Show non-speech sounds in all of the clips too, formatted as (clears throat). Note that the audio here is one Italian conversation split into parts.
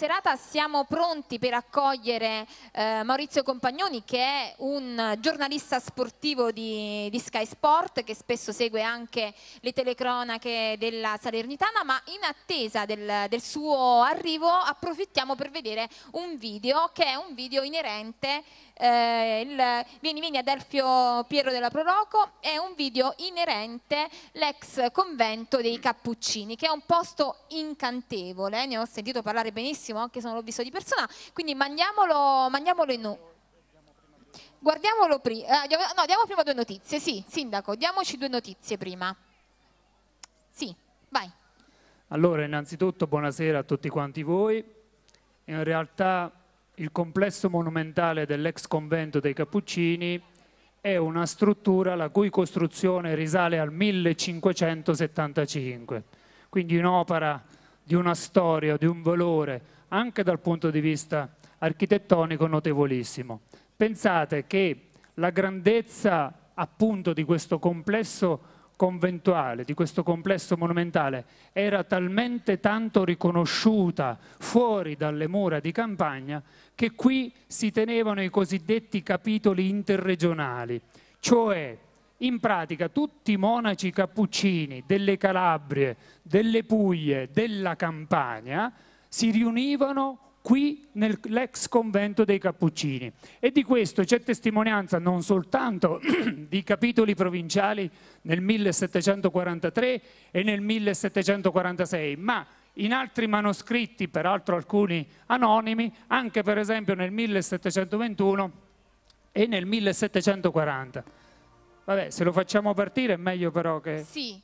serata puntata siamo pronti per accogliere eh, Maurizio Compagnoni che è un giornalista sportivo di, di, Sky Sport che spesso segue anche le telecronache della Salernitana ma in attesa del, del suo arrivo approfittiamo per vedere un video che è un video inerente eh, il, vieni vieni Adelfio Piero della Proroco è un video inerente l'ex convento dei Cappuccini che è un posto incantevole ne ho sentito parlare benissimo anche perché non l'ho visto di persona, quindi mandiamolo, mandiamolo in... Guardiamolo prima, eh, no, diamo prima due notizie, sì, sindaco, diamoci due notizie prima. Sì, vai. Allora, innanzitutto buonasera a tutti quanti voi. In realtà il complesso monumentale dell'ex convento dei Cappuccini è una struttura la cui costruzione risale al 1575, quindi un'opera di una storia, di un valore anche dal punto di vista architettonico notevolissimo. Pensate che la grandezza appunto di questo complesso conventuale, di questo complesso monumentale, era talmente tanto riconosciuta fuori dalle mura di campagna che qui si tenevano i cosiddetti capitoli interregionali, cioè in pratica tutti i monaci cappuccini delle Calabrie, delle Puglie, della Campania si riunivano qui nell'ex convento dei Cappuccini. E di questo c'è testimonianza non soltanto (clears throat) di capitoli provinciali nel 1743 e nel 1746, ma in altri manoscritti, peraltro alcuni anonimi, anche per esempio nel 1721 e nel 1740. Vabbè, se lo facciamo partire è meglio però che... Sì,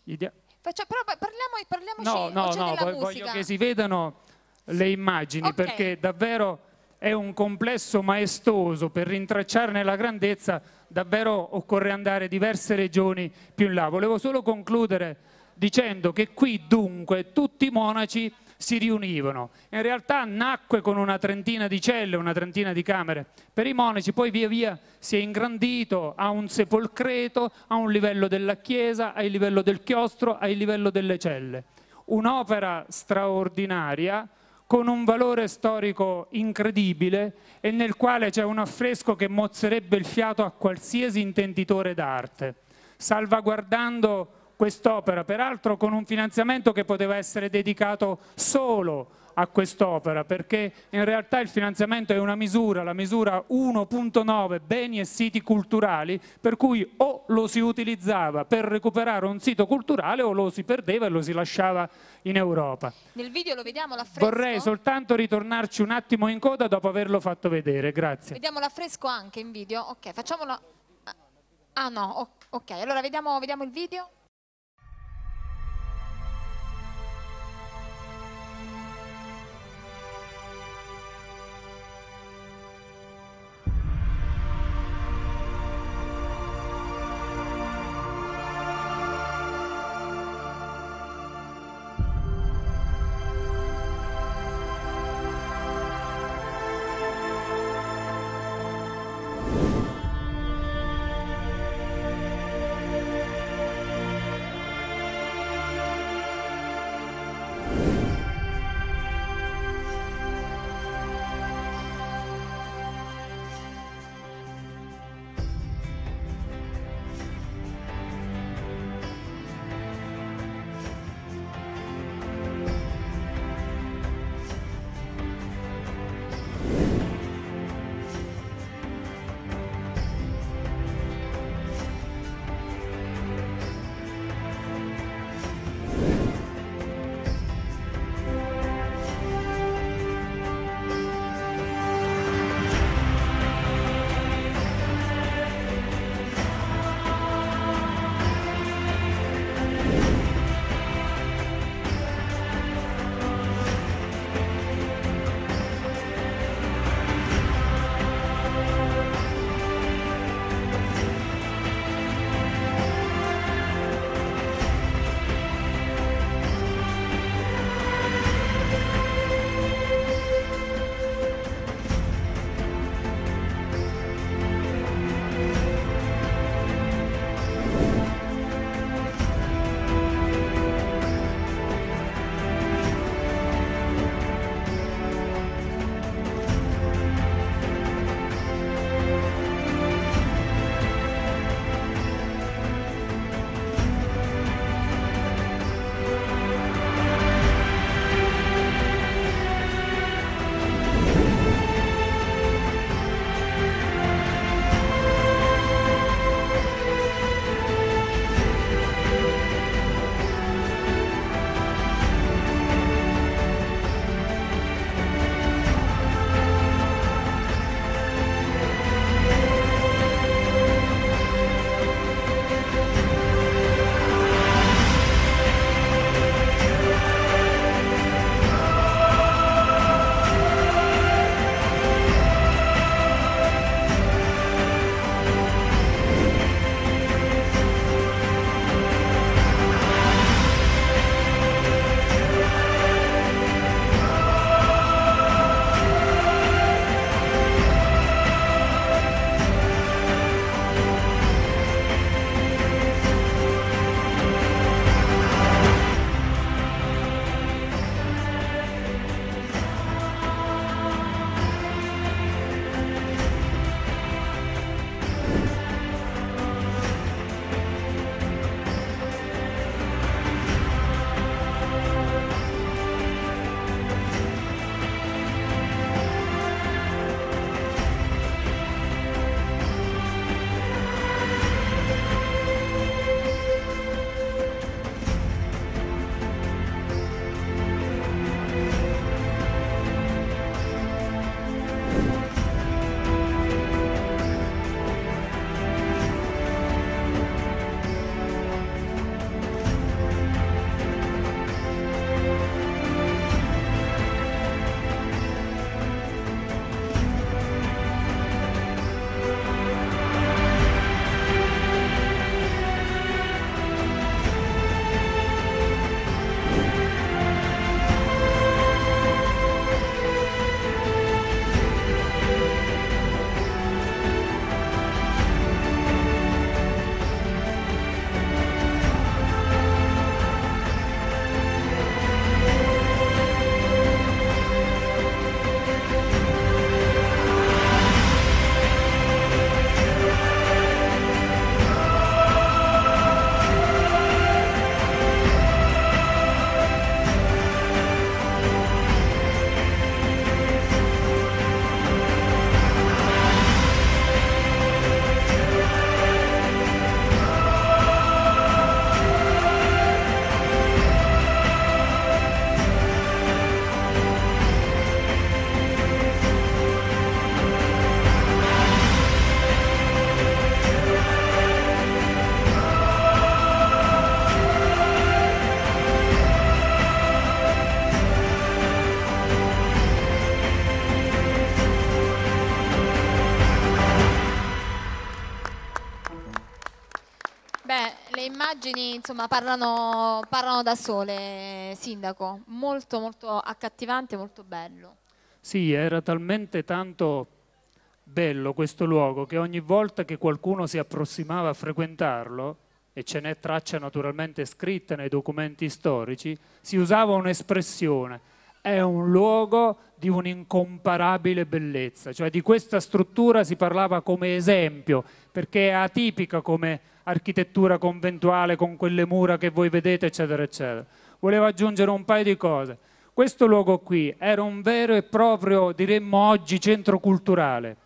Faccia, però parliamo, parliamoci no, no, no, voglio musica. che si vedano le immagini okay. perché davvero è un complesso maestoso, per rintracciarne la grandezza davvero occorre andare diverse regioni più in là. Volevo solo concludere dicendo che qui dunque tutti i monaci si riunivano. In realtà nacque con una trentina di celle, una trentina di camere per i monaci, poi via via si è ingrandito a un sepolcreto, a un livello della chiesa, al livello del chiostro, al livello delle celle. Un'opera straordinaria con un valore storico incredibile e nel quale c'è un affresco che mozzerebbe il fiato a qualsiasi intenditore d'arte, salvaguardando quest'opera, peraltro con un finanziamento che poteva essere dedicato solo a quest'opera, perché in realtà il finanziamento è una misura, la misura 1.9 beni e siti culturali, per cui o lo si utilizzava per recuperare un sito culturale o lo si perdeva e lo si lasciava in Europa. Nel video lo vediamo l'affresco? Vorrei soltanto ritornarci un attimo in coda dopo averlo fatto vedere, grazie. Vediamo l'affresco anche in video? Ok, facciamolo... Ah, ah no, ok, allora vediamo, vediamo il video. immagini insomma, parlano, parlano da sole, Sindaco. Molto, molto accattivante, molto bello. Sì, era talmente tanto bello questo luogo che ogni volta che qualcuno si approssimava a frequentarlo, e ce n'è traccia naturalmente scritta nei documenti storici, si usava un'espressione è un luogo di un'incomparabile bellezza, cioè di questa struttura si parlava come esempio, perché è atipica come architettura conventuale con quelle mura che voi vedete, eccetera, eccetera. Volevo aggiungere un paio di cose. Questo luogo qui era un vero e proprio, diremmo oggi, centro culturale.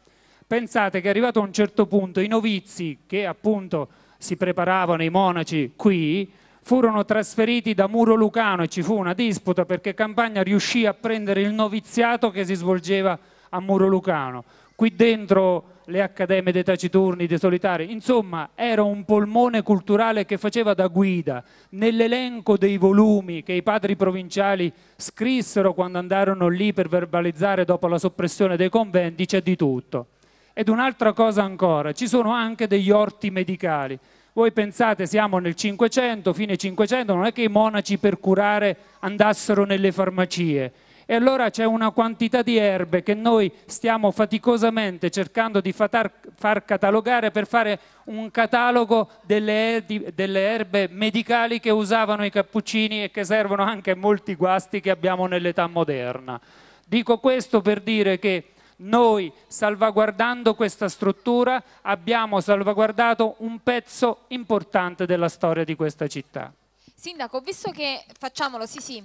Pensate che arrivato a un certo punto i novizi che appunto si preparavano, i monaci qui, furono trasferiti da Muro Lucano e ci fu una disputa perché Campagna riuscì a prendere il noviziato che si svolgeva a Muro Lucano. Qui dentro le accademie dei taciturni, dei solitari, insomma era un polmone culturale che faceva da guida nell'elenco dei volumi che i padri provinciali scrissero quando andarono lì per verbalizzare dopo la soppressione dei conventi, c'è di tutto. Ed un'altra cosa ancora, ci sono anche degli orti medicali, voi pensate, siamo nel 500, fine 500, non è che i monaci per curare andassero nelle farmacie. E allora c'è una quantità di erbe che noi stiamo faticosamente cercando di fatar, far catalogare per fare un catalogo delle, delle erbe medicali che usavano i cappuccini e che servono anche a molti guasti che abbiamo nell'età moderna. Dico questo per dire che noi salvaguardando questa struttura abbiamo salvaguardato un pezzo importante della storia di questa città. Sindaco, ho visto che, facciamolo, sì sì,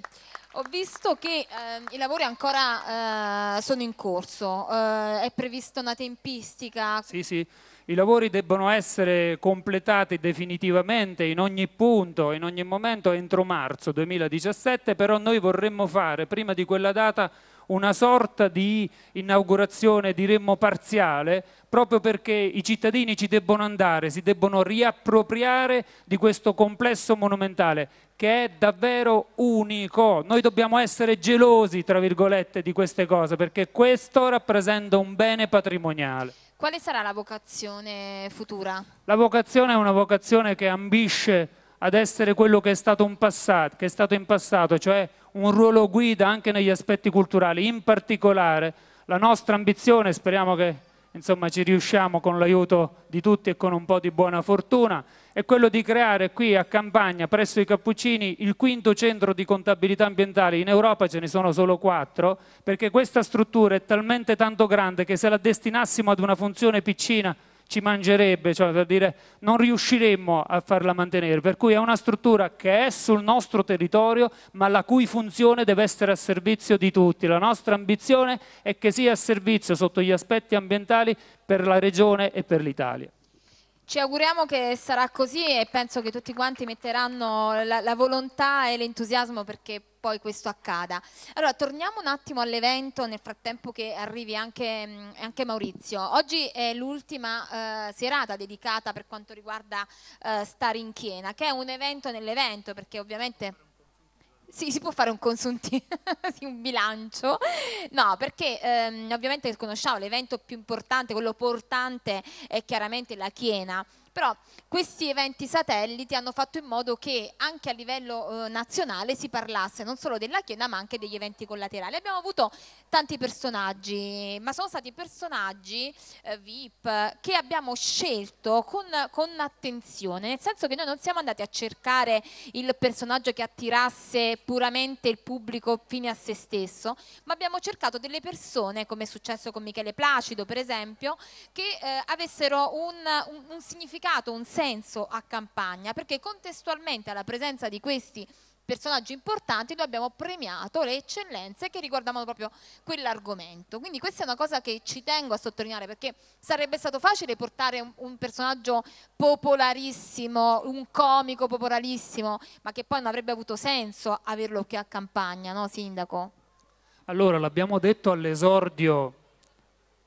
ho visto che eh, i lavori ancora eh, sono in corso, eh, è prevista una tempistica? Sì sì, i lavori debbono essere completati definitivamente in ogni punto, in ogni momento entro marzo 2017, però noi vorremmo fare prima di quella data una sorta di inaugurazione, diremmo, parziale, proprio perché i cittadini ci debbono andare, si debbono riappropriare di questo complesso monumentale che è davvero unico. Noi dobbiamo essere gelosi, tra virgolette, di queste cose, perché questo rappresenta un bene patrimoniale. Quale sarà la vocazione futura? La vocazione è una vocazione che ambisce ad essere quello che è stato, passato, che è stato in passato, cioè un ruolo guida anche negli aspetti culturali, in particolare la nostra ambizione, speriamo che insomma, ci riusciamo con l'aiuto di tutti e con un po' di buona fortuna, è quello di creare qui a Campagna, presso i Cappuccini, il quinto centro di contabilità ambientale, in Europa ce ne sono solo quattro, perché questa struttura è talmente tanto grande che se la destinassimo ad una funzione piccina ci mangerebbe, cioè per dire non riusciremmo a farla mantenere. Per cui è una struttura che è sul nostro territorio, ma la cui funzione deve essere a servizio di tutti. La nostra ambizione è che sia a servizio sotto gli aspetti ambientali per la regione e per l'Italia. Ci auguriamo che sarà così e penso che tutti quanti metteranno la, la volontà e l'entusiasmo perché poi questo accada. Allora, torniamo un attimo all'evento nel frattempo che arrivi anche, mm, anche Maurizio. Oggi è l'ultima eh, serata dedicata per quanto riguarda eh, Stare in Chiena, che è un evento nell'evento, perché ovviamente... Sì, si può fare un consuntivo, (laughs) un bilancio, no, perché ehm, ovviamente conosciamo l'evento più importante, quello portante è chiaramente la Chiena, però questi eventi satelliti hanno fatto in modo che anche a livello eh, nazionale si parlasse non solo della Chiena ma anche degli eventi collaterali. Abbiamo avuto tanti personaggi, ma sono stati personaggi eh, VIP che abbiamo scelto con, con, attenzione, nel senso che noi non siamo andati a cercare il personaggio che attirasse puramente il pubblico fine a se stesso, ma abbiamo cercato delle persone, come è successo con Michele Placido per esempio, che eh, avessero un, un, un significato cercato un senso a campagna perché contestualmente alla presenza di questi personaggi importanti noi abbiamo premiato le eccellenze che riguardavano proprio quell'argomento. Quindi questa è una cosa che ci tengo a sottolineare perché sarebbe stato facile portare un, un, personaggio popolarissimo, un comico popolarissimo, ma che poi non avrebbe avuto senso averlo qui a campagna, no Sindaco? Allora, l'abbiamo detto all'esordio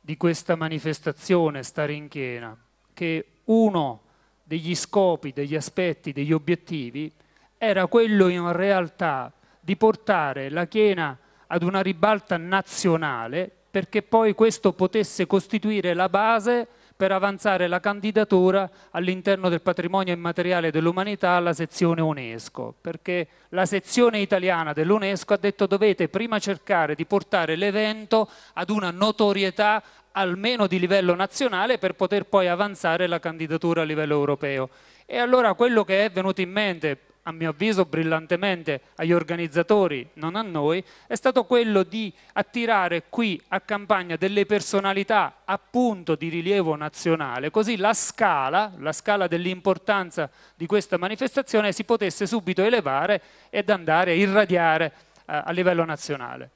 di questa manifestazione, stare in chiena, che uno degli scopi, degli aspetti, degli obiettivi era quello in realtà di portare la Chiena ad una ribalta nazionale perché poi questo potesse costituire la base per avanzare la candidatura all'interno del patrimonio immateriale dell'umanità alla sezione UNESCO, perché la sezione italiana dell'UNESCO ha detto dovete prima cercare di portare l'evento ad una notorietà almeno di livello nazionale per poter poi avanzare la candidatura a livello europeo. E allora quello che è venuto in mente, a mio avviso brillantemente, agli organizzatori, non a noi, è stato quello di attirare qui a Campagna delle personalità appunto di rilievo nazionale, così la scala, la scala dell'importanza di questa manifestazione si potesse subito elevare ed andare a irradiare eh, a livello nazionale.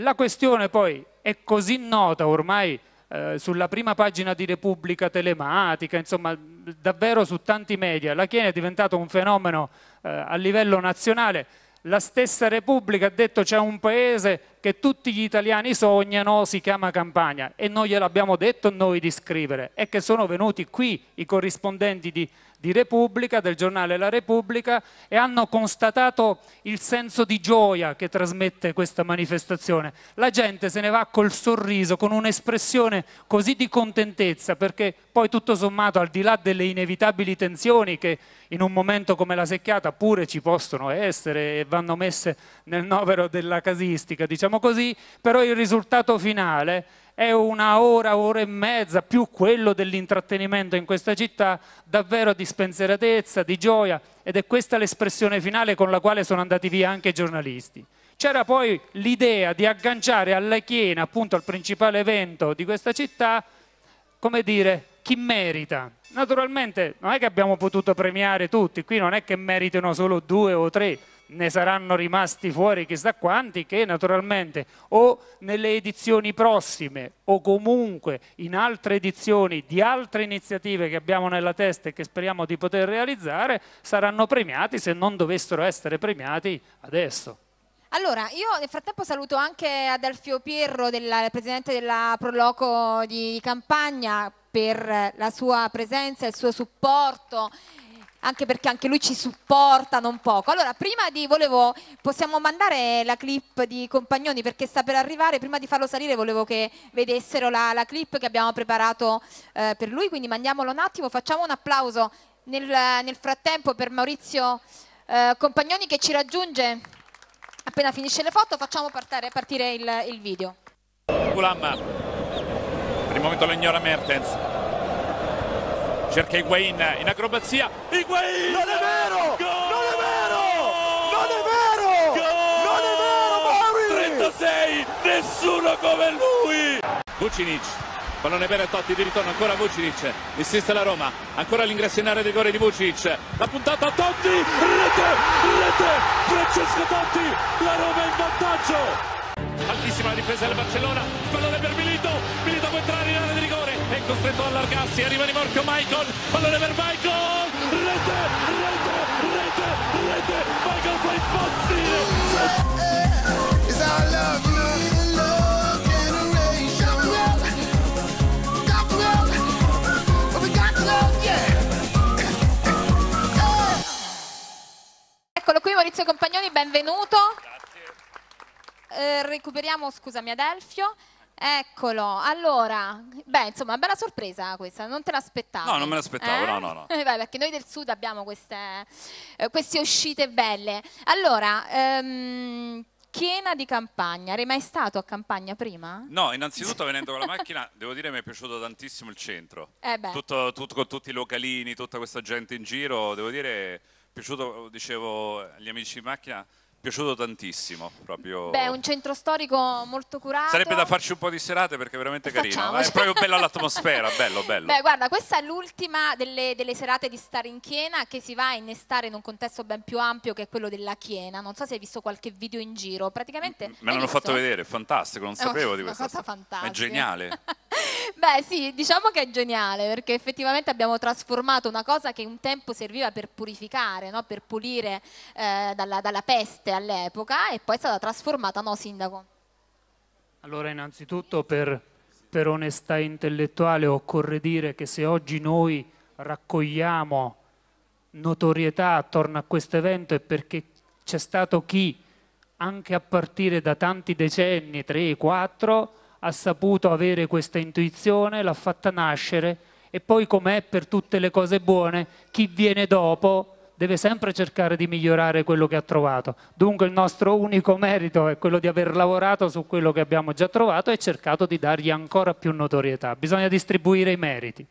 La questione poi è così nota ormai eh, sulla prima pagina di Repubblica telematica, insomma davvero su tanti media, la Chiesa è diventato un fenomeno eh, a livello nazionale, la stessa Repubblica ha detto c'è un paese che tutti gli italiani sognano si chiama Campania e non gliel'abbiamo detto noi di scrivere e che sono venuti qui i corrispondenti di, di Repubblica, del giornale La Repubblica e hanno constatato il senso di gioia che trasmette questa manifestazione. La gente se ne va col sorriso, con un'espressione così di contentezza perché poi tutto sommato al di là delle inevitabili tensioni che in un momento come la secchiata pure ci possono essere e vanno messe nel novero della casistica, diciamo diciamo così, però il risultato finale è una ora, ora e mezza, più quello dell'intrattenimento in questa città, davvero di spensieratezza, di gioia, ed è questa l'espressione finale con la quale sono andati via anche i giornalisti. C'era poi l'idea di agganciare alla Chiena, appunto al principale evento di questa città, come dire, chi merita. Naturalmente non è che abbiamo potuto premiare tutti, qui non è che meritino solo due o tre, ne saranno rimasti fuori chissà quanti che naturalmente o nelle edizioni prossime o comunque in altre edizioni di altre iniziative che abbiamo nella testa e che speriamo di poter realizzare saranno premiati se non dovessero essere premiati adesso. Allora, io nel frattempo saluto anche Adelfio Pierro, della, presidente della Proloco di Campagna, per la sua presenza, e il suo supporto anche perché anche lui ci supporta non poco. Allora, prima di volevo possiamo mandare la clip di Compagnoni perché sta per arrivare, prima di farlo salire volevo che vedessero la, la clip che abbiamo preparato eh, per lui, quindi mandiamolo un attimo, facciamo un applauso nel, nel frattempo per Maurizio eh, Compagnoni che ci raggiunge appena finisce le foto, facciamo partare, partire il, il video. Culamma, per il momento lo ignora Mertens, cerca Higuain in acrobazia Higuain! Non è vero! Non è vero! Non è vero! Non è vero, Mauri! 36! Nessuno come lui! Vucinic Pallone per Totti di ritorno ancora Vucinic, insiste la Roma, ancora l'ingresso in area di rigore di Vucinic, la puntata a Totti, rete, rete, Francesco Totti, la Roma è in vantaggio. Altissima la difesa del Barcellona, pallone per Milito, Milito può entrare in area costretto ad allargarsi, arriva di Morchio Michael, pallone per Michael, rete, rete, rete, rete, Michael fa impazzire! (laughs) Eccolo qui Maurizio Compagnoni, benvenuto. Grazie. Eh, recuperiamo, scusami, Adelfio. Eccolo, allora, beh, insomma, bella sorpresa questa, non te l'aspettavo. No, non me l'aspettavo, eh? no, no, no. Beh, (laughs) perché noi del sud abbiamo queste, eh, queste uscite belle. Allora, ehm, Chiena di Campagna, eri mai stato a Campagna prima? No, innanzitutto venendo con la macchina, (laughs) devo dire mi è piaciuto tantissimo il centro. Eh tutto, tutto, con tutti i localini, tutta questa gente in giro, devo dire, è piaciuto, dicevo agli amici di macchina, piaciuto tantissimo. Proprio... Beh, un centro storico molto curato. Sarebbe da farci un po' di serate perché è veramente carino. Eh, è proprio bella l'atmosfera, bello, bello. Beh, guarda, questa è l'ultima delle, delle, serate di Stare in Chiena che si va a innestare in un contesto ben più ampio che quello della Chiena. Non so se hai visto qualche video in giro. Praticamente. me l'hanno fatto vedere, è fantastico, non eh, sapevo di questa cosa. È geniale. (laughs) Beh sì, diciamo che è geniale perché effettivamente abbiamo trasformato una cosa che un tempo serviva per purificare, no? per pulire eh, dalla, dalla peste all'epoca e poi è stata trasformata, no Sindaco? Allora innanzitutto per, per onestà intellettuale occorre dire che se oggi noi raccogliamo notorietà attorno a questo evento è perché c'è stato chi anche a partire da tanti decenni, 3, 4, ha saputo avere questa intuizione, l'ha fatta nascere e poi com'è per tutte le cose buone, chi viene dopo deve sempre cercare di migliorare quello che ha trovato. Dunque il nostro unico merito è quello di aver lavorato su quello che abbiamo già trovato e cercato di dargli ancora più notorietà. Bisogna distribuire i meriti.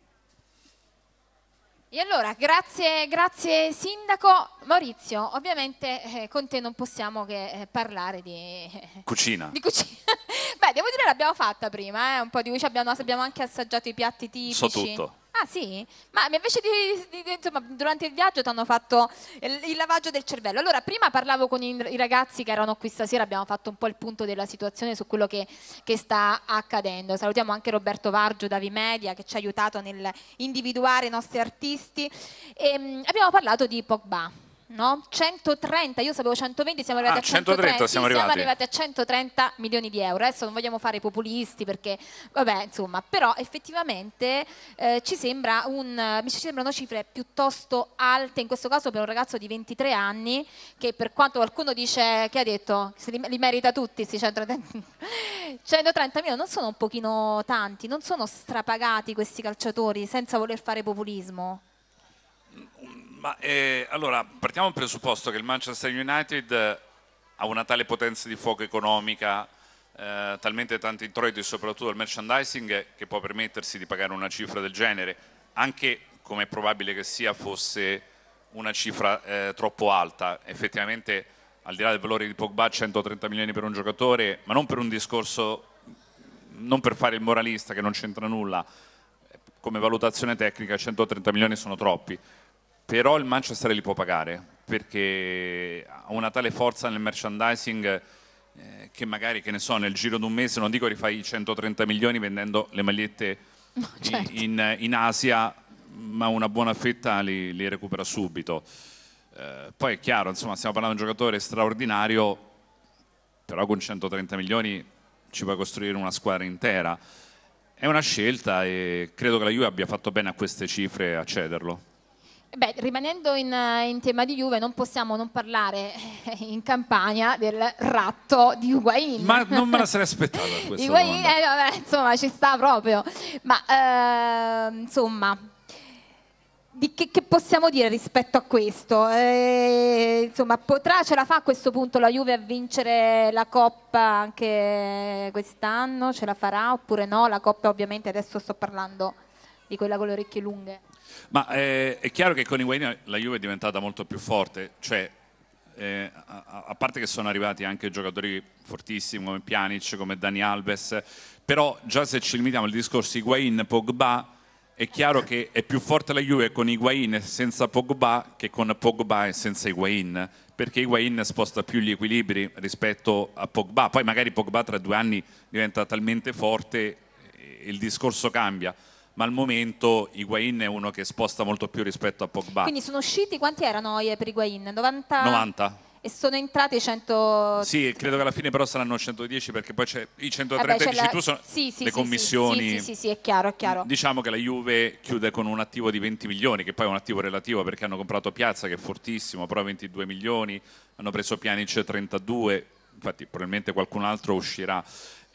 E allora, grazie, grazie Sindaco. Maurizio, ovviamente eh, con te non possiamo che eh, parlare di... Eh, cucina. Di cucina. (laughs) Beh, devo dire l'abbiamo fatta prima, eh, un po' di... Abbiamo, abbiamo anche assaggiato i piatti tipici. So tutto. Ah sì? Ma invece di, di insomma, durante il viaggio ti hanno fatto il, il, lavaggio del cervello. Allora, prima parlavo con i, i, ragazzi che erano qui stasera, abbiamo fatto un po' il punto della situazione su quello che, che sta accadendo. Salutiamo anche Roberto Vargio da Vimedia che ci ha aiutato nel individuare i nostri artisti. E, ehm, abbiamo parlato di Pogba no? 130, io sapevo 120, siamo arrivati, ah, a, 130, 130, siamo, arrivati. siamo arrivati a 130 milioni di euro. Adesso non vogliamo fare i populisti perché, vabbè, insomma, però effettivamente eh, ci, sembra un, ci sembrano cifre piuttosto alte, in questo caso per un ragazzo di 23 anni che per quanto qualcuno dice, che ha detto, li, li merita tutti questi 130, 130 milioni, non sono un pochino tanti, non sono strapagati questi calciatori senza voler fare populismo? Mm, ma eh, allora partiamo dal presupposto che il Manchester United eh, ha una tale potenza di fuoco economica, eh, talmente tanti introiti soprattutto il merchandising che può permettersi di pagare una cifra del genere, anche come è probabile che sia fosse una cifra eh, troppo alta. Effettivamente al di là del valore di Pogba 130 milioni per un giocatore, ma non per un discorso, non per fare il moralista che non c'entra nulla, come valutazione tecnica 130 milioni sono troppi però il Manchester li può pagare perché ha una tale forza nel merchandising eh, che magari, che ne so, nel giro di un mese, non dico rifai 130 milioni vendendo le magliette (laughs) certo. in, in, Asia, ma una buona fetta li, li recupera subito. Eh, poi è chiaro, insomma, stiamo parlando di un giocatore straordinario, però con 130 milioni ci puoi costruire una squadra intera. È una scelta e credo che la Juve abbia fatto bene a queste cifre a cederlo. Beh, rimanendo in, eh, in, tema di Juve, non possiamo non parlare eh, in campagna del ratto di Higuain. Ma non me la sarei (laughs) aspettata questa Higuain, eh, vabbè, insomma, ci sta proprio. Ma, eh, insomma, di che, che, possiamo dire rispetto a questo? Eh, insomma, potrà, ce la fa a questo punto la Juve a vincere la Coppa anche quest'anno? Ce la farà oppure no? La Coppa ovviamente, adesso sto parlando di quella con le orecchie lunghe. Ma eh, è chiaro che con i Wayne la Juve è diventata molto più forte, cioè eh, a, a, parte che sono arrivati anche giocatori fortissimi come Pjanic, come Dani Alves, però già se ci limitiamo al discorso Higuain-Pogba è chiaro che è più forte la Juve con Higuain senza Pogba che con Pogba e senza Higuain, perché Higuain sposta più gli equilibri rispetto a Pogba, poi magari Pogba tra due anni diventa talmente forte e il discorso cambia ma al momento Higuain è uno che sposta molto più rispetto a Pogba. Quindi sono usciti, quanti erano per Higuain? 90? 90. E sono entrati 100... Sì, credo che alla fine però saranno 110 perché poi c'è i 130 eh beh, la... tu sono sì, sì, le sì, commissioni. Sì, sì, sì, è chiaro, è chiaro. Diciamo che la Juve chiude con un attivo di 20 milioni, che poi è un attivo relativo perché hanno comprato Piazza che è fortissimo, però 22 milioni, hanno preso Pianic 32, infatti probabilmente qualcun altro uscirà.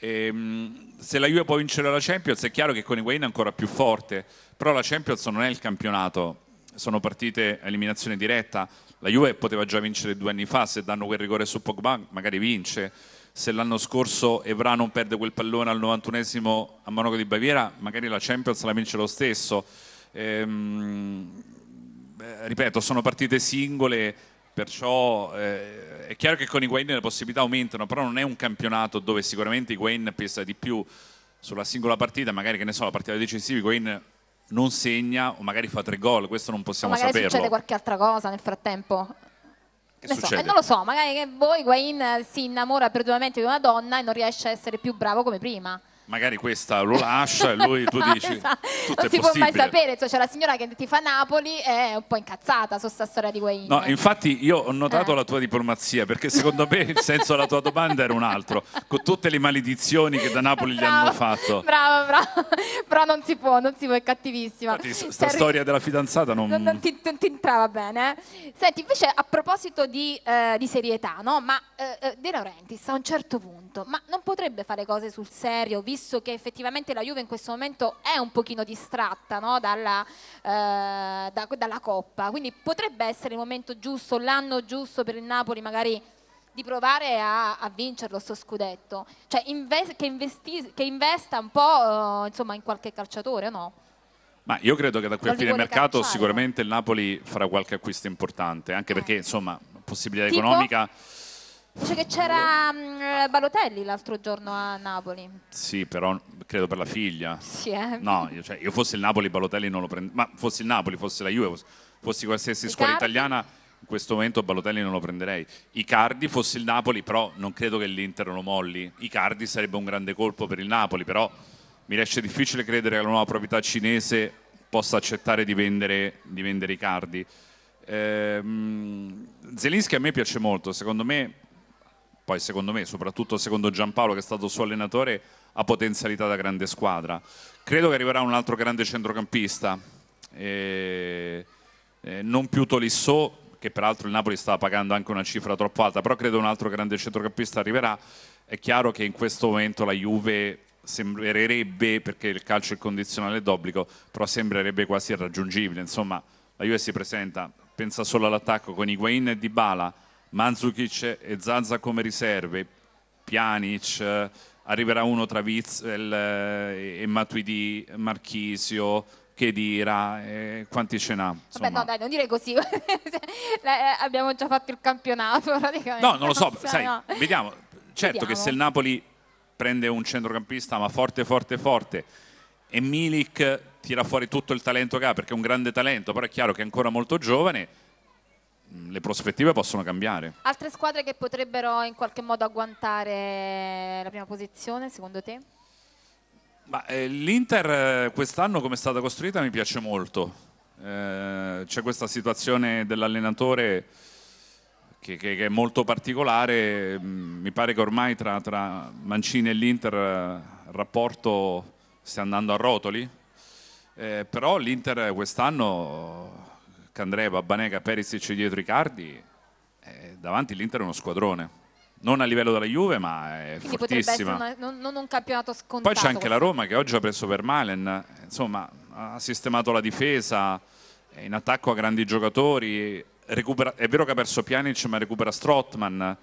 Ehm, se la Juve può vincere la Champions è chiaro che con Higuain è ancora più forte, però la Champions non è il campionato, sono partite a eliminazione diretta, la Juve poteva già vincere due anni fa, se danno quel rigore su Pogba magari vince, se l'anno scorso Evra non perde quel pallone al 91esimo a Monaco di Baviera, magari la Champions la vince lo stesso. Ehm, ripeto, sono partite singole, perciò eh, è chiaro che con i Higuain le possibilità aumentano, però non è un campionato dove sicuramente Higuain pesa di più sulla singola partita, magari che ne so, la partita decisiva Higuain non segna o magari fa tre gol, questo non possiamo o magari saperlo. succede qualche altra cosa nel frattempo. So. Eh, non lo so, magari che voi Guain si innamora perdutamente di una donna e non riesce a essere più bravo come prima magari questa lo lascia e lui tu (laughs) dici esatto. tutto non si possibile. può mai sapere cioè, c'è la signora che ti fa Napoli è un po' incazzata su sta storia di Guain no infatti io ho notato eh. la tua diplomazia perché secondo me il senso della tua domanda era un altro con tutte le maledizioni che da Napoli gli hanno fatto brava brava però non si può non si può è cattivissima questa storia della fidanzata non, non, non, ti, non ti, entrava bene eh. senti invece a proposito di, eh, di serietà no? ma eh, eh, De Laurentiis a un certo punto momento, ma non potrebbe fare cose sul serio, visto che effettivamente la Juve in questo momento è un pochino distratta no? dalla, eh, da, dalla Coppa, quindi potrebbe essere il momento giusto, l'anno giusto per il Napoli magari di provare a, a vincerlo sto scudetto, cioè invest, che, investi, che, investa un po' eh, insomma, in qualche calciatore o no? Ma io credo che da qui a fine mercato calciare. sicuramente il Napoli farà qualche acquisto importante, anche eh. perché insomma possibilità tipo? economica Dice che c'era mh, mm, Balotelli l'altro giorno a Napoli. Sì, però credo per la figlia. Sì, eh. No, io, cioè, io fossi il Napoli, Balotelli non lo prendo. Ma fossi il Napoli, fossi la Juve, fossi, fossi qualsiasi Icardi. scuola italiana, in questo momento Balotelli non lo prenderei. Icardi fossi il Napoli, però non credo che l'Inter lo molli. Icardi sarebbe un grande colpo per il Napoli, però mi riesce difficile credere che la nuova proprietà cinese possa accettare di vendere, di vendere Icardi. Eh, Zelinski a me piace molto, secondo me poi secondo me, soprattutto secondo Giampaolo che è stato suo allenatore, ha potenzialità da grande squadra. Credo che arriverà un altro grande centrocampista, eh, eh, non più Tolisso, che peraltro il Napoli stava pagando anche una cifra troppo alta, però credo un altro grande centrocampista arriverà. È chiaro che in questo momento la Juve sembrerebbe, perché il calcio è condizionale d'obbligo, però sembrerebbe quasi irraggiungibile. Insomma, la Juve si presenta, pensa solo all'attacco con Higuain e Dybala, Manzukic e Zanza come riserve, Pjanic, eh, arriverà uno tra Witzel eh, e Matuidi, Marchisio, Chedira, eh, quanti ce n'ha? Vabbè no dai, non dire così, (laughs) cioè, eh, abbiamo già fatto il campionato (laughs) praticamente. No, non lo so, cioè, sai, no. vediamo, certo vediamo. che se il Napoli prende un centrocampista ma forte, forte, forte e Milik tira fuori tutto il talento che ha perché è un grande talento, però è chiaro che è ancora molto giovane le prospettive possono cambiare. Altre squadre che potrebbero in qualche modo agguantare la prima posizione, secondo te? Eh, L'Inter eh, quest'anno come è stata costruita mi piace molto. Eh, c'è questa situazione dell'allenatore che, che, che, è molto particolare. Mm, mi pare che ormai tra, tra Mancini e l'Inter eh, il rapporto stia andando a rotoli. Eh, però l'Inter quest'anno Scandreva, Banega, Perisic dietro i cardi, eh, davanti l'Inter è uno squadrone. Non a livello della Juve, ma è Quindi fortissima. Una, non, non, un campionato scontato. Poi c'è anche la Roma che oggi ha preso per Malen, insomma, ha sistemato la difesa, è in attacco a grandi giocatori. Recupera, è vero che ha perso Pjanic, ma recupera Strottman.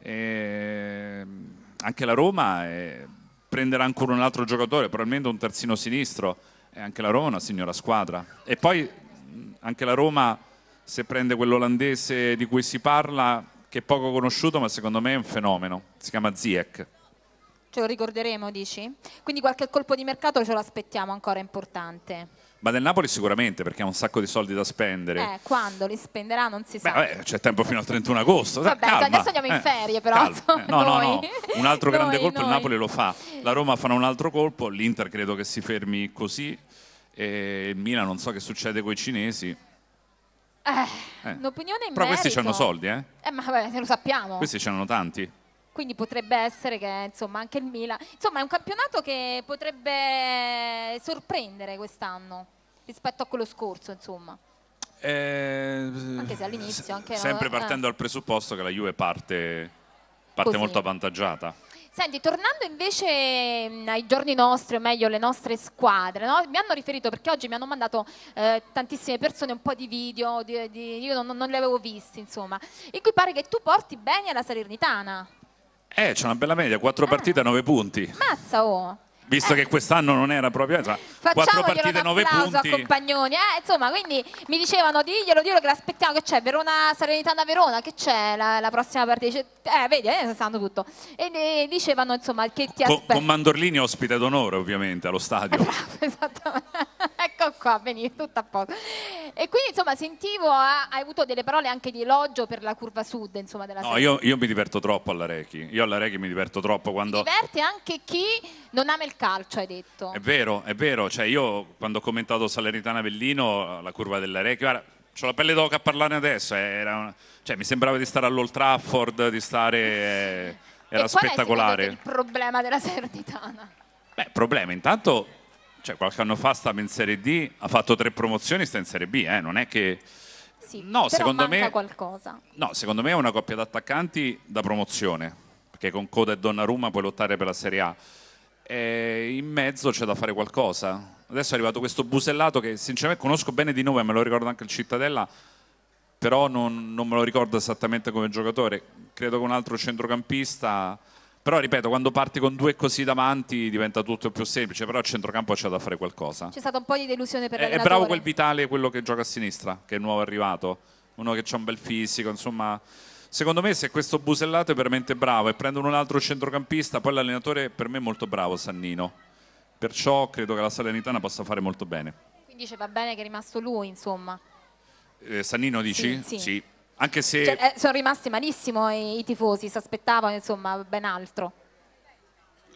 E ehm, anche la Roma è, eh, prenderà ancora un altro giocatore, probabilmente un terzino sinistro. E anche la Roma è una signora squadra. E poi anche la Roma, se prende quell'olandese di cui si parla, che è poco conosciuto, ma secondo me è un fenomeno, si chiama Ziek. Ce lo ricorderemo, dici? Quindi qualche colpo di mercato ce l'aspettiamo ancora importante. Ma del Napoli sicuramente, perché ha un sacco di soldi da spendere. Eh, quando li spenderà non si sa. Beh, c'è tempo fino al 31 agosto. Vabbè, calma. adesso andiamo in eh, ferie, però. Calma. Eh, no, no, no. Un altro noi, grande colpo noi. il Napoli lo fa. La Roma farà un altro colpo, l'Inter credo che si fermi così. E il Milan non so che succede con i cinesi. Eh, eh. un'opinione in Però merito. questi hanno soldi, eh? Eh, ma vabbè, lo sappiamo. Questi ce n'hanno tanti. Quindi potrebbe essere che insomma anche il Milan. Insomma, è un campionato che potrebbe sorprendere quest'anno rispetto a quello scorso, insomma. Eh, anche se all'inizio. Anche sempre no, eh. partendo dal presupposto che la Juve parte, parte molto avvantaggiata. Senti, tornando invece ai giorni nostri, o meglio alle nostre squadre, no? mi hanno riferito perché oggi mi hanno mandato eh, tantissime persone un po' di video, di, di, io non, non, li avevo visti, insomma, in cui pare che tu porti bene alla Salernitana. Eh, c'è una bella media, quattro eh. partite nove punti. Mazza, oh! visto eh. che quest'anno non era proprio quattro partite, nove punti. a Compagnoni. Eh, insomma, quindi mi dicevano diglielo, diglielo che l'aspettiamo, che c'è Verona Salernitana Verona, che c'è la, la, prossima partita. Eh, vedi, eh, sanno tutto. E eh, dicevano, insomma, che ti aspetti. Con, con Mandorlini ospite d'onore, ovviamente, allo stadio. (laughs) Esatto, esattamente ecco qua, venire tutto a posto. E quindi insomma sentivo, ha, ah, hai avuto delle parole anche di elogio per la curva sud, insomma, della No, io, io, mi diverto troppo alla Rechi, io alla Rechi mi diverto troppo quando... diverte anche chi non ama il calcio, hai detto. È vero, è vero, cioè io quando ho commentato Salernitana Avellino, la curva della Rechi, guarda, ho la pelle d'oca a parlarne adesso, eh, una... cioè, mi sembrava di stare all'Old Trafford, di stare... Era e spettacolare. Qual è il problema della Salernitana? Beh, problema, intanto cioè, qualche anno fa stava in Serie D, ha fatto tre promozioni, sta in Serie B, eh? non è che... Sì, no, secondo me, qualcosa. No, secondo me è una coppia d'attaccanti da promozione, perché con Coda e Donnarumma puoi lottare per la Serie A. E in mezzo c'è da fare qualcosa. Adesso è arrivato questo busellato che sinceramente conosco bene di nome, me lo ricordo anche il Cittadella, però non, non me lo ricordo esattamente come giocatore. Credo che un altro centrocampista però ripeto, quando parti con due così davanti diventa tutto più semplice, però a centrocampo c'è da fare qualcosa. C'è stata un po' di delusione per è, l'allenatore. È bravo quel Vitale, quello che gioca a sinistra, che è nuovo arrivato, uno che ha un bel fisico, insomma... Secondo me se questo Busellato è veramente bravo e prendono un altro centrocampista, poi l'allenatore per me è molto bravo Sannino, perciò credo che la Salernitana possa fare molto bene. Quindi dice va bene che è rimasto lui, insomma. Eh, Sannino dici? sì. sì. sì anche se... Cioè, eh, sono rimasti malissimo i, i tifosi, si aspettavano insomma ben altro.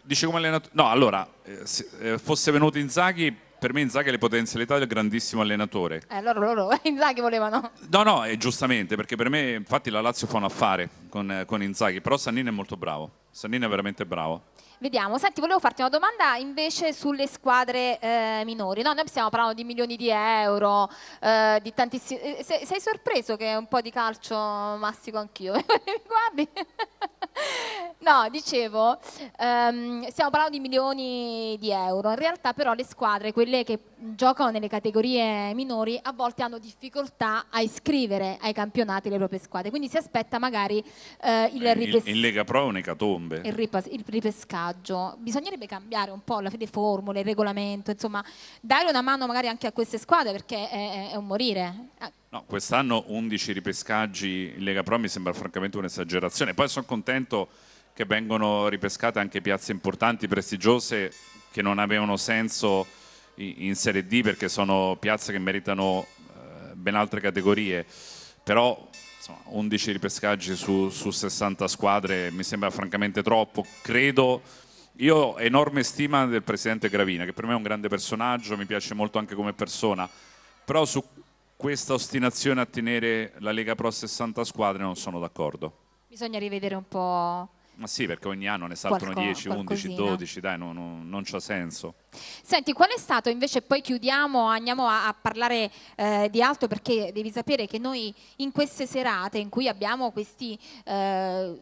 Dice come allenatore... No, allora, eh, se eh, fosse venuto Inzaghi, per me Inzaghi ha le potenzialità del grandissimo allenatore. Eh, loro, loro, (laughs) Inzaghi volevano... No, no, eh, giustamente, perché per me, infatti la Lazio fa un affare con, eh, con Inzaghi, però Sannino è molto bravo, Sannino è veramente bravo. Vediamo, senti, volevo farti una domanda invece sulle squadre eh, minori. No, noi stiamo parlando di milioni di euro, eh, di tantissimi... Eh, sei, sei, sorpreso che un po' di calcio massico anch'io? (laughs) Guardi? no, dicevo, ehm, stiamo parlando di milioni di euro. In realtà però le squadre, quelle che giocano nelle categorie minori, a volte hanno difficoltà a iscrivere ai campionati le proprie squadre. Quindi si aspetta magari eh, il ripescato. il Lega Pro è un'ecatombe. Il, ripes- il ripescato viaggio, bisognerebbe cambiare un po' la, le formule, il regolamento, insomma, dare una mano magari anche a queste squadre perché è, è un morire. No, quest'anno 11 ripescaggi in Lega Pro mi sembra francamente un'esagerazione, poi sono contento che vengono ripescate anche piazze importanti, prestigiose, che non avevano senso in Serie D perché sono piazze che meritano eh, ben altre categorie, però insomma, 11 ripescaggi su, su 60 squadre mi sembra francamente troppo, credo io ho enorme stima del presidente Gravina, che per me è un grande personaggio, mi piace molto anche come persona, però su questa ostinazione a tenere la Lega Pro 60 squadre non sono d'accordo. Bisogna rivedere un po'... Ma sì, perché ogni anno ne saltano Qualco, 10, qualcosina. 11, 12, dai, no, no, non c'ha senso. Senti, qual è stato invece, poi chiudiamo, andiamo a, a parlare eh, di altro perché devi sapere che noi in queste serate in cui abbiamo questi... Eh,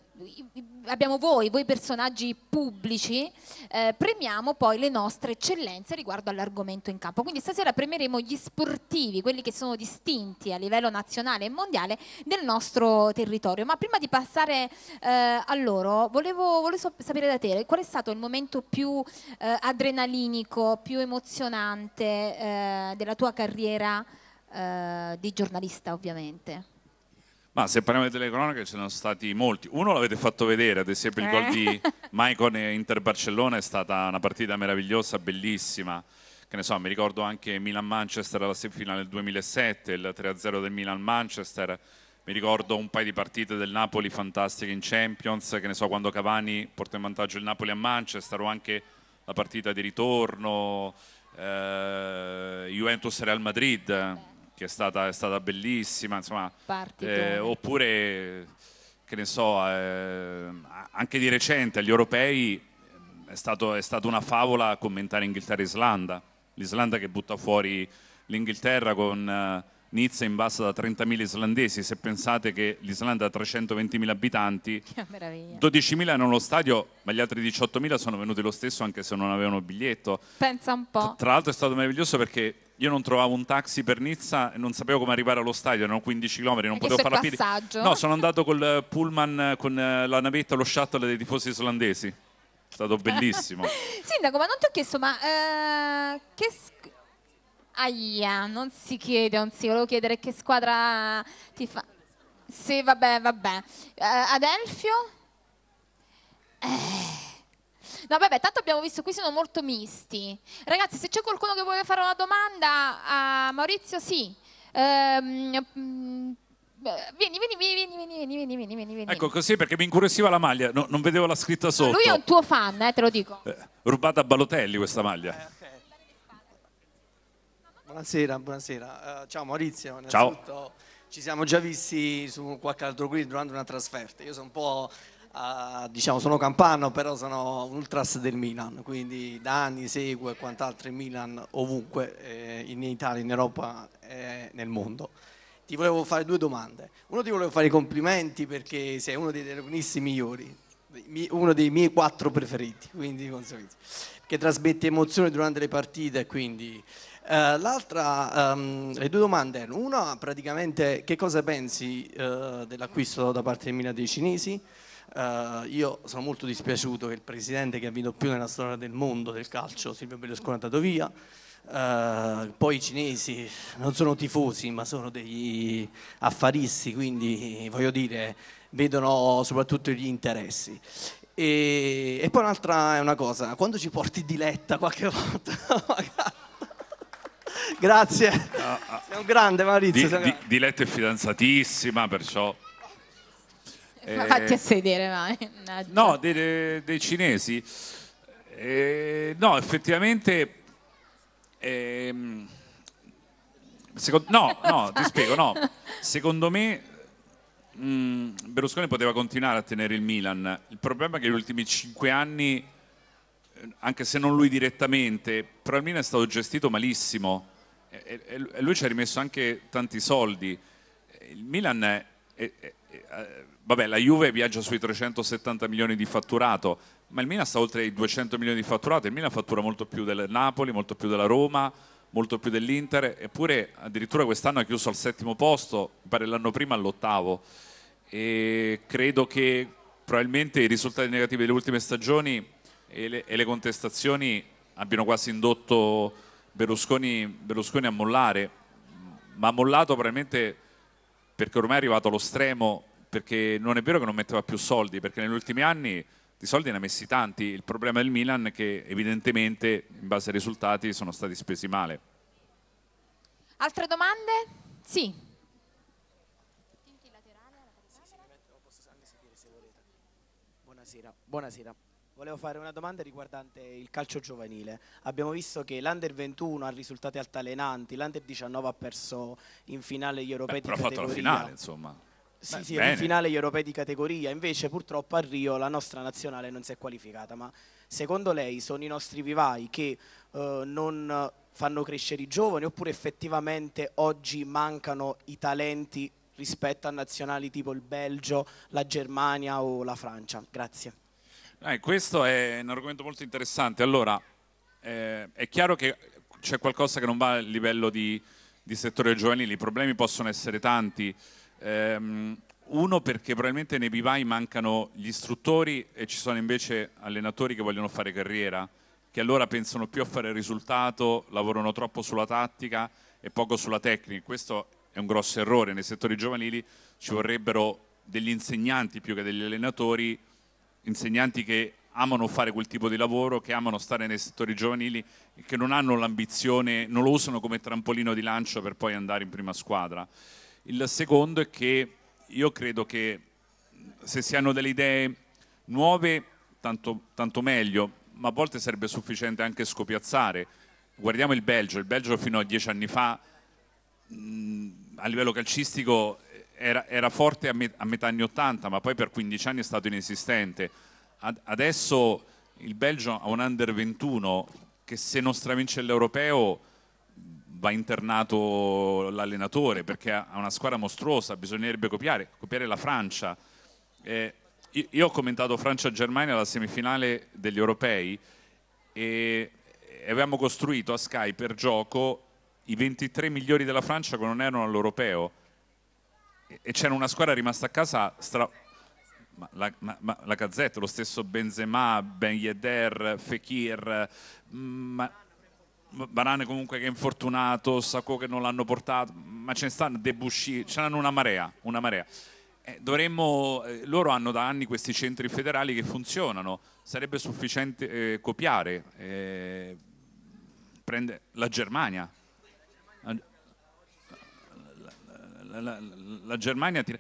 abbiamo voi, voi personaggi pubblici, eh, premiamo poi le nostre eccellenze riguardo all'argomento in campo. Quindi stasera premieremo gli sportivi, quelli che sono distinti a livello nazionale e mondiale del nostro territorio. Ma prima di passare eh, a loro, volevo, volevo, sapere da te qual è stato il momento più eh, adrenalinico, più emozionante eh, della tua carriera eh, di giornalista, ovviamente. Ma se parliamo delle cronache ce ne sono stati molti. Uno l'avete fatto vedere, ad esempio il gol eh. di (laughs) Maicon e Inter Barcellona è stata una partita meravigliosa, bellissima. Che ne so, mi ricordo anche Milan-Manchester alla semifinale del 2007, il 3-0 del Milan-Manchester. Mi ricordo un paio di partite del Napoli fantastiche in Champions, che ne so, quando Cavani porta in vantaggio il Napoli a Manchester o anche la partita di ritorno, eh, Juventus-Real Madrid che è stata, è stata bellissima, insomma, eh, oppure che ne so, eh, anche di recente agli europei ehm, è, stato, è stata una favola commentare Inghilterra e Islanda, l'Islanda che butta fuori l'Inghilterra con... Eh, Nizza in bassa da 30.000 islandesi, se pensate che l'Islanda ha 320.000 abitanti, 12.000 hanno lo stadio, ma gli altri 18.000 sono venuti lo stesso anche se non avevano biglietto. Pensa un po'. Tra l'altro è stato meraviglioso perché io non trovavo un taxi per Nizza e non sapevo come arrivare allo stadio, erano 15 km, non Perché potevo fare la fila. No, sono andato col pullman, con eh, la navetta, lo shuttle dei tifosi islandesi. È stato bellissimo. (laughs) Sindaco, ma non ti ho chiesto, ma uh, che... Aia, non si chiede, non si volevo chiedere che squadra ti fa... Sì, vabbè, vabbè. Uh, Adelfio? Eh... No, vabbè, tanto abbiamo visto qui sono molto misti. Ragazzi, se c'è qualcuno che vuole fare una domanda a Maurizio, sì. Ehm, mm, Vieni, vieni, vieni, vieni, vieni, vieni, vieni, vieni. Ecco così perché mi incuriosiva la maglia, no, non vedevo la scritta sotto. Lui è un tuo fan, eh, te lo dico. Eh, rubata a Balotelli questa maglia. Eh, okay. Buonasera, buonasera. Uh, ciao Maurizio, ciao. ci siamo già visti su qualche altro qui durante una trasferta. Io sono un po' diciamo sono campano però sono un ultras del Milan quindi da anni seguo e quant'altro il Milan ovunque eh, in Italia, in Europa e eh, nel mondo ti volevo fare due domande uno ti volevo fare i complimenti perché sei uno dei telecronisti migliori uno dei miei quattro preferiti quindi che trasmette emozioni durante le partite quindi Uh, l'altra, um, le due domande erano, una praticamente che cosa pensi uh, dell'acquisto da parte di Milan dei cinesi Uh, io sono molto dispiaciuto che il presidente che ha vinto più nella storia del mondo del calcio, Silvio Berlusconi, è andato via. Uh, poi i cinesi non sono tifosi ma sono degli affaristi, quindi voglio dire, vedono soprattutto gli interessi. E, e poi un'altra è una cosa, quando ci porti diletta qualche volta, (laughs) Grazie. Ah, ah. Sei un grande Maurizio. Di, di, Diletta è fidanzatissima, perciò. Eh, (laughs) Fatti a sedere, vai. No, dei, dei cinesi. Eh, no, effettivamente... Ehm, secondo, no, (laughs) no, ti spiego, no. Secondo me mh, mm, Berlusconi poteva continuare a tenere il Milan. Il problema è che negli ultimi cinque anni, eh, anche se non lui direttamente, però il Milan è stato gestito malissimo e, e, e lui ci ha rimesso anche tanti soldi. Il Milan è, è, eh, vabbè, la Juve viaggia sui 370 milioni di fatturato, ma il Milan sta oltre i 200 milioni di fatturato, il Milan fattura molto più del Napoli, molto più della Roma, molto più dell'Inter, eppure addirittura quest'anno ha chiuso al settimo posto, mi pare l'anno prima all'ottavo, e credo che probabilmente i risultati negativi delle ultime stagioni e le, e le contestazioni abbiano quasi indotto Berlusconi, Berlusconi a mollare, ma ha mollato probabilmente perché ormai è arrivato allo stremo perché non è vero che non metteva più soldi, perché negli ultimi anni di soldi ne ha messi tanti, il problema del Milan è che evidentemente in base ai risultati sono stati spesi male. Altre domande? Sì. Buonasera. Buonasera. Volevo fare una domanda riguardante il calcio giovanile. Abbiamo visto che l'Under 21 ha risultati altalenanti, l'Under 19 ha perso in finale gli europei Beh, di però categoria. Però ha fatto la finale, insomma. Sì, sì, in finale gli europei di categoria, invece purtroppo a Rio la nostra nazionale non si è qualificata, ma secondo lei sono i nostri vivai che eh, non fanno crescere i giovani oppure effettivamente oggi mancano i talenti rispetto a nazionali tipo il Belgio, la Germania o la Francia? Grazie. Eh, questo è un argomento molto interessante. Allora, eh, è chiaro che c'è qualcosa che non va a livello di, di settore giovanile, i problemi possono essere tanti, Ehm, uno perché probabilmente nei bivai mancano gli istruttori e ci sono invece allenatori che vogliono fare carriera, che allora pensano più a fare risultato, lavorano troppo sulla tattica e poco sulla tecnica. Questo è un grosso errore. Nei settori giovanili ci vorrebbero degli insegnanti più che degli allenatori, insegnanti che amano fare quel tipo di lavoro, che amano stare nei settori giovanili e che non hanno l'ambizione, non lo usano come trampolino di lancio per poi andare in prima squadra. Il secondo è che io credo che se si hanno delle idee nuove, tanto, tanto meglio, ma a volte sarebbe sufficiente anche scopiazzare. Guardiamo il Belgio, il Belgio fino a dieci anni fa mh, mm, a livello calcistico era, era forte a, met a, metà anni 80, ma poi per 15 anni è stato inesistente. Ad adesso il Belgio ha un under 21 che se non stravince l'europeo va internato l'allenatore perché ha una squadra mostruosa, bisognerebbe copiare, copiare la Francia. Eh, io ho commentato Francia-Germania alla semifinale degli europei e avevamo costruito a Sky per gioco i 23 migliori della Francia che non erano all'europeo e c'era una squadra rimasta a casa stra... ma, la, ma, ma, la Gazzetta, lo stesso Benzema, Ben Yedder, Fekir ma Barane comunque che è infortunato, Sacco che non l'hanno portato, ma ce ne stanno, Debussy, ce n'hanno una marea, una marea. Eh, dovremmo, eh, loro hanno da anni questi centri federali che funzionano, sarebbe sufficiente eh, copiare, eh, prende la Germania. La, la, la, la Germania tira.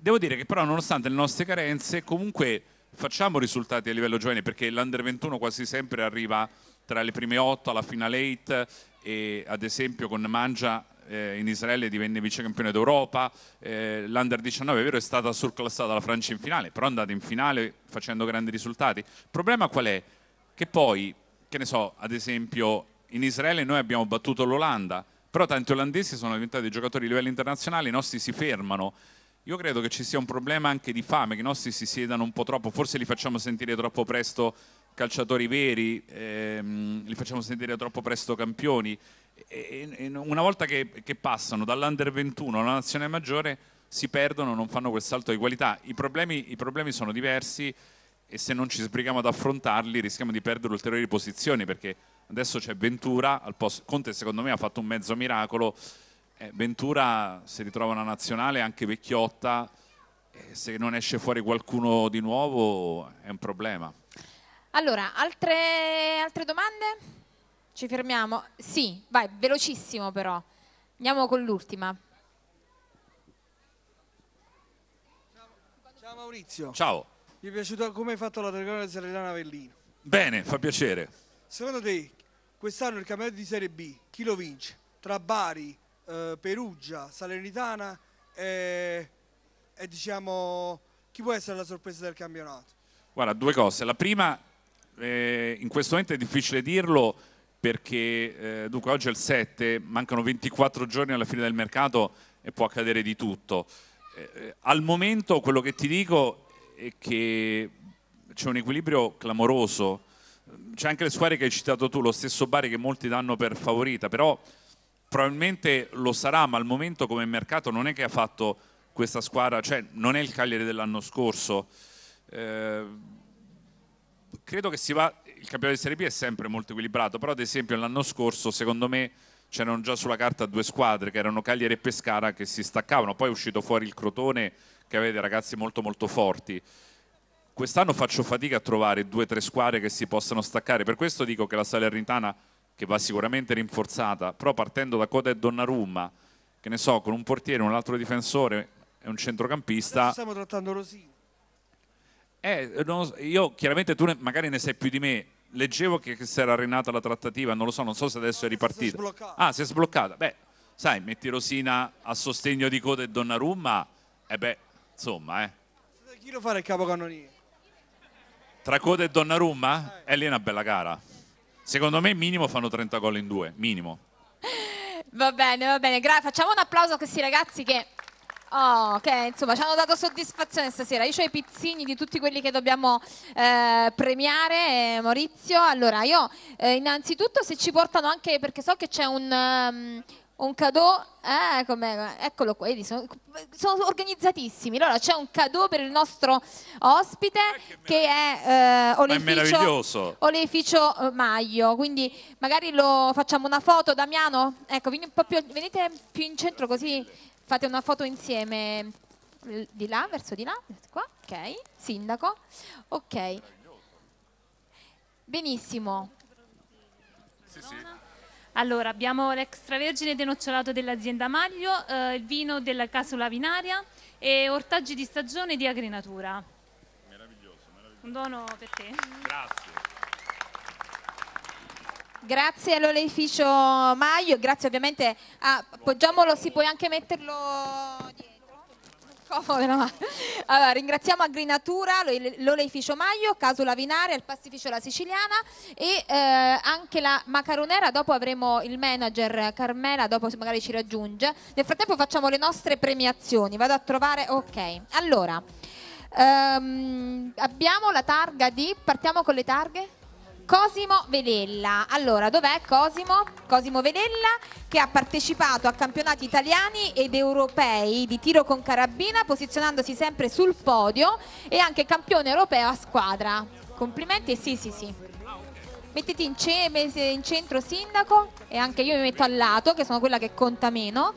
Devo dire che però nonostante le nostre carenze comunque facciamo risultati a livello giovane perché l'Under 21 quasi sempre arriva tra le prime otto alla finale 8 e ad esempio con Mangia eh, in Israele divenne vicecampione d'Europa, eh, l'Under 19 è vero è stata surclassata la Francia in finale, però è andata in finale facendo grandi risultati. Il problema qual è? Che poi, che ne so, ad esempio in Israele noi abbiamo battuto l'Olanda, però tanti olandesi sono diventati giocatori a livello internazionale, i nostri si fermano. Io credo che ci sia un problema anche di fame, che i nostri si siedano un po' troppo, forse li facciamo sentire troppo presto calciatori veri, ehm, li facciamo sentire troppo presto campioni. E, e una volta che, che passano dall'Under 21 alla Nazione Maggiore si perdono, non fanno quel salto di qualità. I problemi, i problemi sono diversi e se non ci sbrighiamo ad affrontarli rischiamo di perdere ulteriori posizioni perché adesso c'è Ventura, al posto, Conte secondo me ha fatto un mezzo miracolo, eh, Ventura si ritrova una nazionale anche vecchiotta, eh, se non esce fuori qualcuno di nuovo è un problema. Allora, altre, altre domande? Ci fermiamo? Sì, vai, velocissimo però. Andiamo con l'ultima. Ciao, ciao Maurizio. Ciao. Mi è piaciuto come hai fatto la di Salernana Avellino. Bene, fa piacere. Secondo te, quest'anno il campionato di Serie B, chi lo vince? Tra Bari, eh, Perugia, Salernitana e, eh, e diciamo chi può essere la sorpresa del campionato? Guarda, due cose. La prima eh, in questo momento è difficile dirlo perché eh, dunque oggi è il 7, mancano 24 giorni alla fine del mercato e può accadere di tutto. Eh, al momento quello che ti dico è che c'è un equilibrio clamoroso, c'è anche le squadre che hai citato tu, lo stesso Bari che molti danno per favorita, però probabilmente lo sarà, ma al momento come mercato non è che ha fatto questa squadra, cioè non è il Cagliari dell'anno scorso. Eh, credo che si va, il campionato di Serie B è sempre molto equilibrato, però ad esempio l'anno scorso secondo me c'erano già sulla carta due squadre che erano Cagliari e Pescara che si staccavano, poi è uscito fuori il Crotone che aveva dei ragazzi molto molto forti. Quest'anno faccio fatica a trovare due o tre squadre che si possano staccare, per questo dico che la Salernitana, che va sicuramente rinforzata, però partendo da Coda e Donnarumma, che ne so, con un portiere, un altro difensore e un centrocampista... Adesso stiamo trattando Rosini. Eh, non, io chiaramente tu ne, magari ne sai più di me. Leggevo che, che si era arenata la trattativa, non lo so, non so se adesso è ripartita. ah, si è sbloccata. Beh, sai, metti Rosina a sostegno di Coda e Donnarumma, e eh beh, insomma, eh. Chi lo fa il capocannoniere? Tra Coda e Donnarumma? Eh. eh, lì è una bella gara. Secondo me minimo fanno 30 gol in due, minimo. Va bene, va bene, Gra facciamo un applauso a questi ragazzi che Oh, che insomma ci hanno dato soddisfazione stasera. Io ho i pizzini di tutti quelli che dobbiamo eh, premiare, eh, Maurizio. Allora, io eh, innanzitutto se ci portano anche, perché so che c'è un, um, un cadeau, eh, eccolo qua, sono, sono, organizzatissimi. Allora, c'è un cadeau per il nostro ospite eh, che eh, è Oleficio oleificio Maglio. Quindi magari lo facciamo una foto, Damiano. Ecco, venite, un po più, venite più in centro così Fate una foto insieme di là, verso di là, qua, ok, sindaco, ok. Benissimo. Sì, sì. Allora, abbiamo l'extravergine denocciolato dell'azienda Maglio, eh, il vino della Casula Vinaria e ortaggi di stagione di agrinatura. Meraviglioso, meraviglioso. Un dono per te. Grazie. Grazie all'oleificio Maio, grazie ovviamente a Poggiamolo, si può anche metterlo dietro. Allora, ringraziamo Agrinatura, l'oleificio Maio, Casula Vinare, il pastificio La Siciliana e eh, anche la Macaronera, dopo avremo il manager Carmela, dopo magari ci raggiunge. Nel frattempo facciamo le nostre premiazioni, vado a trovare, ok. Allora, ehm, abbiamo la targa di, partiamo con le targhe. Cosimo Vedella. Allora, dov'è Cosimo? Cosimo Vedella che ha partecipato a campionati italiani ed europei di tiro con carabina posizionandosi sempre sul podio e anche campione europeo a squadra. Complimenti, sì sì sì. Mettiti in, ce in centro sindaco e anche io mi metto al lato che sono quella che conta meno.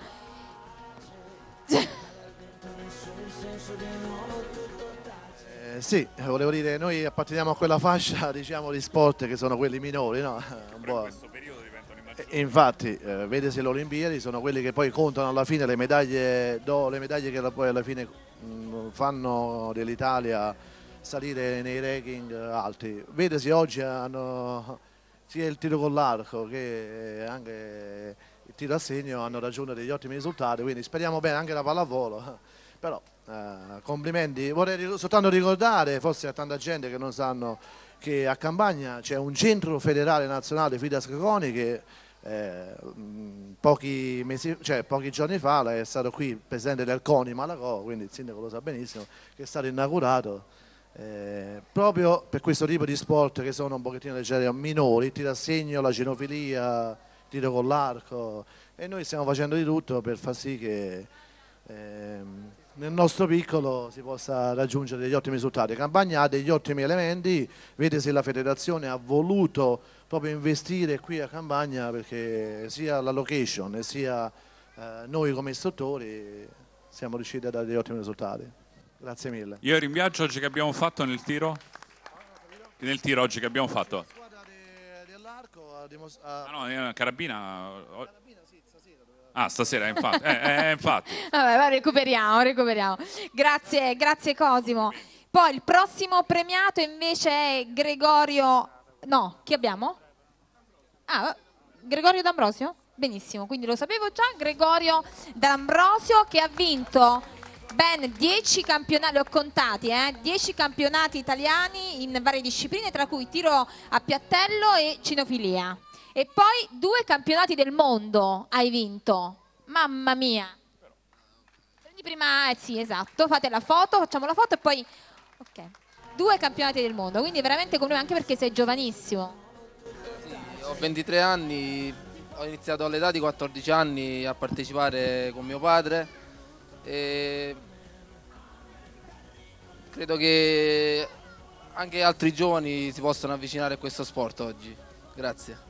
sì, eh, volevo dire, noi apparteniamo a quella fascia (laughs) diciamo, di sport che sono quelli minori, no? Eh, in questo periodo diventano Infatti, eh, vedesi le Olimpiadi, sono quelli che poi contano alla fine le medaglie, do, le medaglie che poi alla fine mh, mm, fanno dell'Italia salire nei ranking alti. Vedesi oggi hanno, sia il tiro con l'arco che eh, anche il tiro a segno hanno raggiunto degli ottimi risultati, quindi speriamo bene anche la pallavolo, però eh, complimenti, vorrei soltanto ricordare, forse a tanta gente che non sanno, che a Campagna c'è un centro federale nazionale Fidas Coni che eh, pochi, mesi, cioè, pochi, giorni fa è stato qui presidente del CONI Malacò, quindi il sindaco lo sa benissimo, che è stato inaugurato eh, proprio per questo tipo di sport che sono un pochettino leggeri minori, tiro a segno, la genofilia, tiro con l'arco e noi stiamo facendo di tutto per far sì che... Ehm, nel nostro piccolo si possa raggiungere degli ottimi risultati. Campagna ha degli ottimi elementi, vede se la federazione ha voluto proprio investire qui a Campagna perché sia la location sia eh, noi come istruttori siamo riusciti a dare degli ottimi risultati. Grazie mille. Io rimpiaccio oggi che abbiamo fatto nel tiro? Nel tiro oggi che abbiamo fatto? La squadra dell'arco ha dimostrato... Ah no, è una carabina... Ah, stasera, eh, infatti. eh, eh, eh infatti. (laughs) Vabbè, recuperiamo, recuperiamo. Grazie, grazie Cosimo. Poi il prossimo premiato invece è Gregorio... No, chi abbiamo? Ah, Gregorio D'Ambrosio? Benissimo, quindi lo sapevo già, Gregorio D'Ambrosio che ha vinto ben 10 campionati, l'ho contati, eh, 10 campionati italiani in varie discipline, tra cui tiro a piattello e cinofilia. E poi due campionati del mondo hai vinto. Mamma mia. Prendi prima, eh sì, esatto, fate la foto, facciamo la foto e poi... Ok. Due campionati del mondo, quindi veramente come noi anche perché sei giovanissimo. Sì, ho 23 anni, ho iniziato all'età di 14 anni a partecipare con mio padre e credo che anche altri giovani si possano avvicinare a questo sport oggi. Grazie.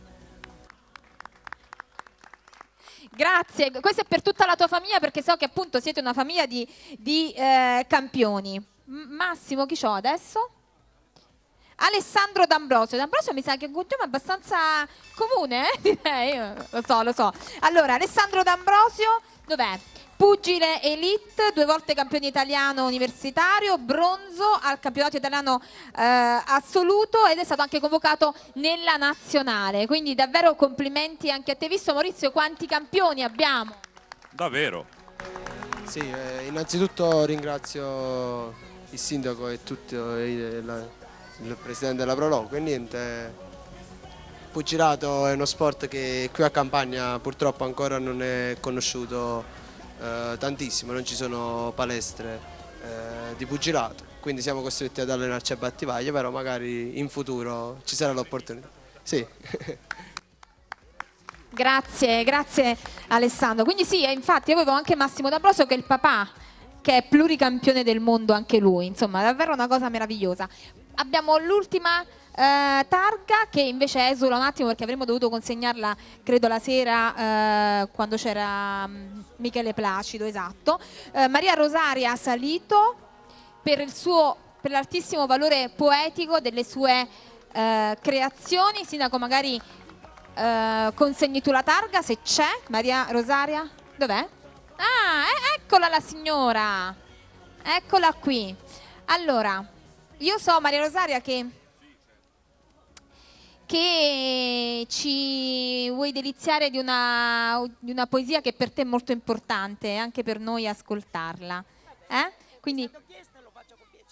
Grazie, questo è per tutta la tua famiglia perché so che appunto siete una famiglia di, di eh, campioni. Massimo, chi c'ho adesso? Alessandro D'Ambrosio. D'Ambrosio mi sa che è un tema abbastanza comune, eh? (laughs) direi. Lo so, lo so. Allora, Alessandro D'Ambrosio, dov'è? Pugile Elite, due volte campione italiano universitario, bronzo al campionato italiano eh, assoluto ed è stato anche convocato nella nazionale. Quindi davvero complimenti anche a te, visto Maurizio quanti campioni abbiamo. Davvero. Sì, eh, innanzitutto ringrazio il sindaco e tutto eh, il, la, il presidente della Proloco e niente, pugilato è uno sport che qui a Campania purtroppo ancora non è conosciuto eh, tantissimo, non ci sono palestre eh, di pugilato, quindi siamo costretti ad allenarci a battivaglia, però magari in futuro ci sarà l'opportunità. Sì. (laughs) Grazie, grazie Alessandro. Quindi sì, eh, infatti avevo anche Massimo D'Ambrosio che è il papà, che è pluricampione del mondo anche lui, insomma davvero una cosa meravigliosa. Abbiamo l'ultima eh, targa che invece esula un attimo perché avremmo dovuto consegnarla credo la sera eh, quando c'era mm, Michele Placido, esatto. Eh, Maria Rosaria Salito per, suo, per l'altissimo valore poetico delle sue eh, creazioni. Sindaco magari eh, consegni tu la targa se c'è. Maria Rosaria, dov'è? Ah, eh, eccola la signora! Eccola qui. Allora, io so Maria Rosaria che che ci vuoi deliziare di una, di una poesia che per te è molto importante, eh, anche per noi ascoltarla. Eh? Quindi,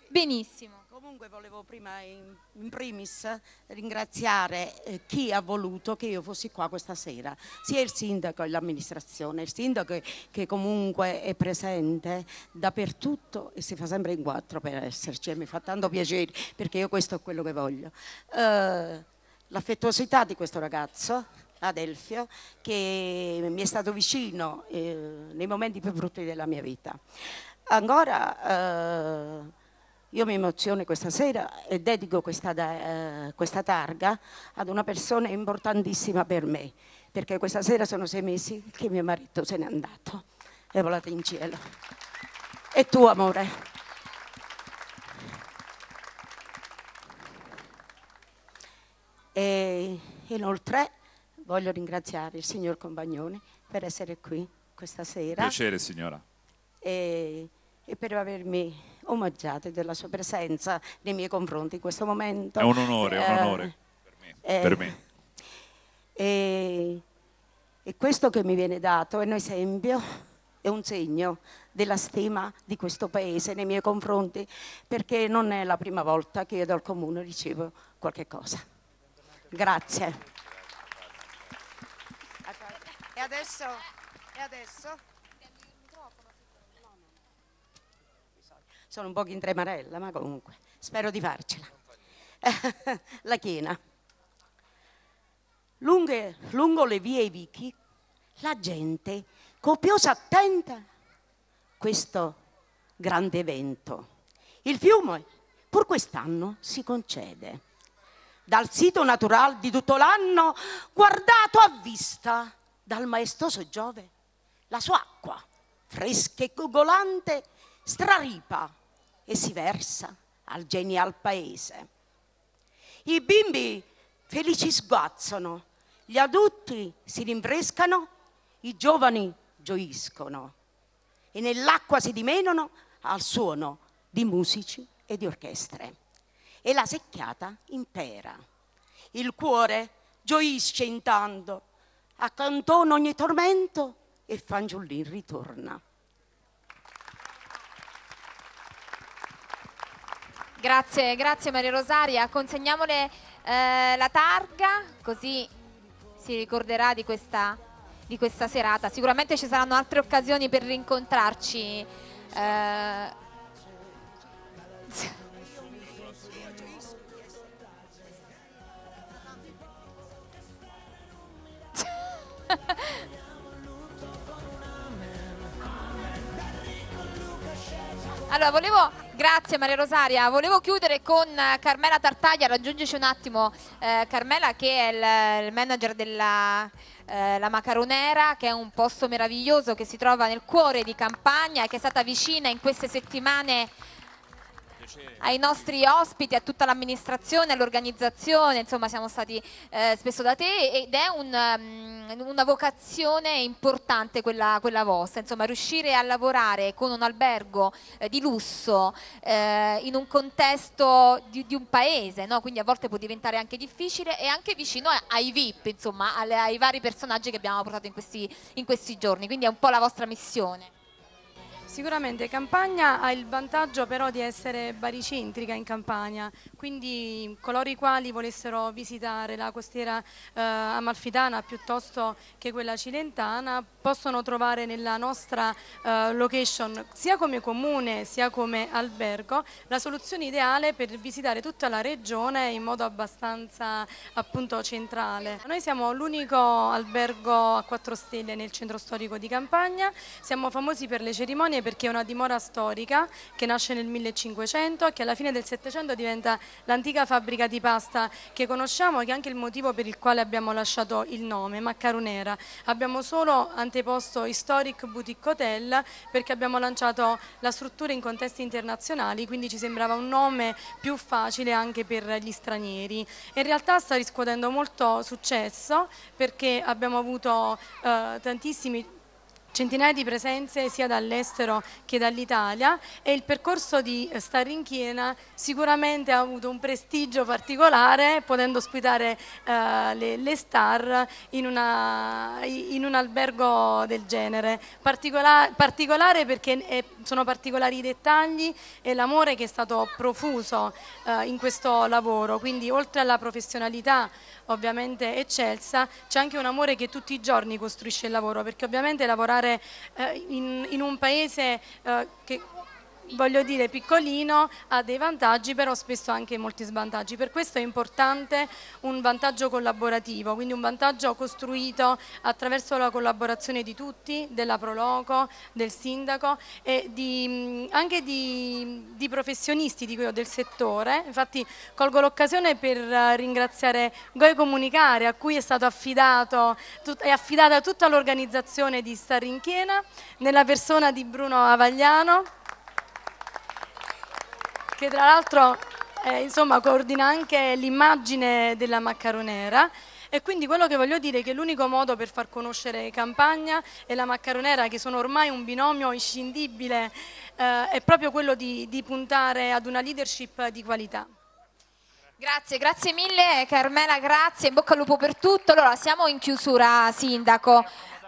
benissimo. Comunque volevo prima in, in primis ringraziare eh, chi ha voluto che io fossi qua questa sera, sia il sindaco e l'amministrazione, il sindaco che comunque è presente dappertutto e si fa sempre in quattro per esserci e mi fa tanto piacere perché io questo è quello che voglio. Eh, l'affettuosità di questo ragazzo, Adelfio, che mi è stato vicino eh, nei momenti più brutti della mia vita. Ancora eh, io mi emoziono questa sera e dedico questa, eh, questa targa ad una persona importantissima per me, perché questa sera sono sei mesi che mio marito se n'è andato, è volato in cielo. E tu amore? E inoltre voglio ringraziare il signor Compagnone per essere qui questa sera. Piacere signora. E, e per avermi omaggiato della sua presenza nei miei confronti in questo momento. È un onore, è un eh, onore per me. Eh, per me. E, e questo che mi viene dato è un esempio, è un segno della stima di questo paese nei miei confronti, perché non è la prima volta che io dal comune ricevo qualche cosa. Grazie. E adesso? E adesso? Sono un po' in tremarella, ma comunque spero di farcela. (laughs) La china. Lunghe, lungo le vie e i vichi, la gente copiosa attenta questo grande evento. Il fiume pur quest'anno si concede dal sito naturale di tutto l'anno, guardato a vista dal maestoso Giove. La sua acqua, fresca e gugolante, straripa e si versa al genial paese. I bimbi felici sguazzano, gli adulti si rinfrescano, i giovani gioiscono e nell'acqua si dimenano al suono di musici e di orchestre e la secchiata impera. Il cuore gioisce intanto, accantona ogni tormento e Fangiullin ritorna. Grazie, grazie Maria Rosaria. Consegniamole eh, la targa così si ricorderà di questa, di questa, serata. Sicuramente ci saranno altre occasioni per rincontrarci. Eh... (laughs) Allora, volevo, grazie Maria Rosaria, volevo chiudere con eh, Carmela Tartaglia, raggiungici un attimo eh, Carmela che è il, il manager della eh, la Macaronera che è un posto meraviglioso che si trova nel cuore di campagna e che è stata vicina in queste settimane ai nostri ospiti, a tutta l'amministrazione, all'organizzazione, insomma siamo stati eh, spesso da te ed è un, um, una vocazione importante quella, quella, vostra, insomma riuscire a lavorare con un albergo eh, di lusso eh, in un contesto di, di un paese, no? quindi a volte può diventare anche difficile e anche vicino ai VIP, insomma alle, ai vari personaggi che abbiamo portato in questi, in questi giorni, quindi è un po' la vostra missione. Sicuramente Campagna ha il vantaggio però di essere baricentrica in Campania, quindi coloro i quali volessero visitare la costiera eh, amalfitana piuttosto che quella cilentana possono trovare nella nostra eh, location sia come comune sia come albergo la soluzione ideale per visitare tutta la regione in modo abbastanza appunto centrale. Noi siamo l'unico albergo a 4 stelle nel centro storico di Campania, siamo famosi per le cerimonie Montagne perché è una dimora storica che nasce nel 1500 e che alla fine del Settecento diventa l'antica fabbrica di pasta che conosciamo e che è anche il motivo per il quale abbiamo lasciato il nome, Maccarunera. Abbiamo solo anteposto Historic Boutique Hotel perché abbiamo lanciato la struttura in contesti internazionali, quindi ci sembrava un nome più facile anche per gli stranieri. In realtà sta riscuotendo molto successo perché abbiamo avuto eh, tantissimi centinaia di presenze sia dall'estero che dall'Italia e il percorso di eh, Stare in Chiena sicuramente ha avuto un prestigio particolare potendo ospitare eh, le, le, star in, una, in, un albergo del genere. Particola, particolare perché è, sono particolari i dettagli e l'amore che è stato profuso eh, in questo lavoro, quindi oltre alla professionalità ovviamente eccelsa, c'è anche un amore che tutti i giorni costruisce il lavoro, perché ovviamente lavorare eh, in, in, un paese eh, che voglio dire, piccolino, ha dei vantaggi, però spesso anche molti svantaggi. Per questo è importante un vantaggio collaborativo, quindi un vantaggio costruito attraverso la collaborazione di tutti, della Proloco, del sindaco e di, anche di, di professionisti di del settore. Infatti colgo l'occasione per ringraziare Goi Comunicare a cui è stata affidata tutta l'organizzazione di Starinchiena nella persona di Bruno Avagliano che tra l'altro eh, insomma, coordina anche l'immagine della maccaronera. E quindi quello che voglio dire è che l'unico modo per far conoscere Campagna e la Maccaronera, che sono ormai un binomio inscindibile, eh, è proprio quello di, di puntare ad una leadership di qualità. Grazie, grazie mille Carmela, grazie, in bocca al lupo per tutto. Allora, siamo in chiusura, Sindaco.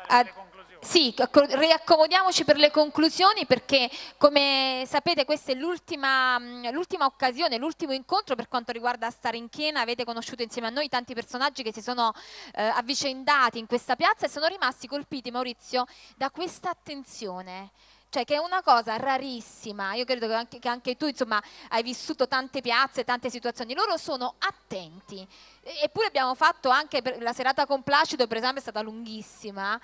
Eh, sì, riaccomodiamoci per le conclusioni perché come sapete questa è l'ultima, mm, occasione, l'ultimo incontro per quanto riguarda Stare in Chiena, avete conosciuto insieme a noi tanti personaggi che si sono eh, avvicendati in questa piazza e sono rimasti colpiti Maurizio da questa attenzione cioè che è una cosa rarissima, io credo che anche, che anche, tu insomma hai vissuto tante piazze, tante situazioni, loro sono attenti, eppure abbiamo fatto anche la serata con Placido per esempio è stata lunghissima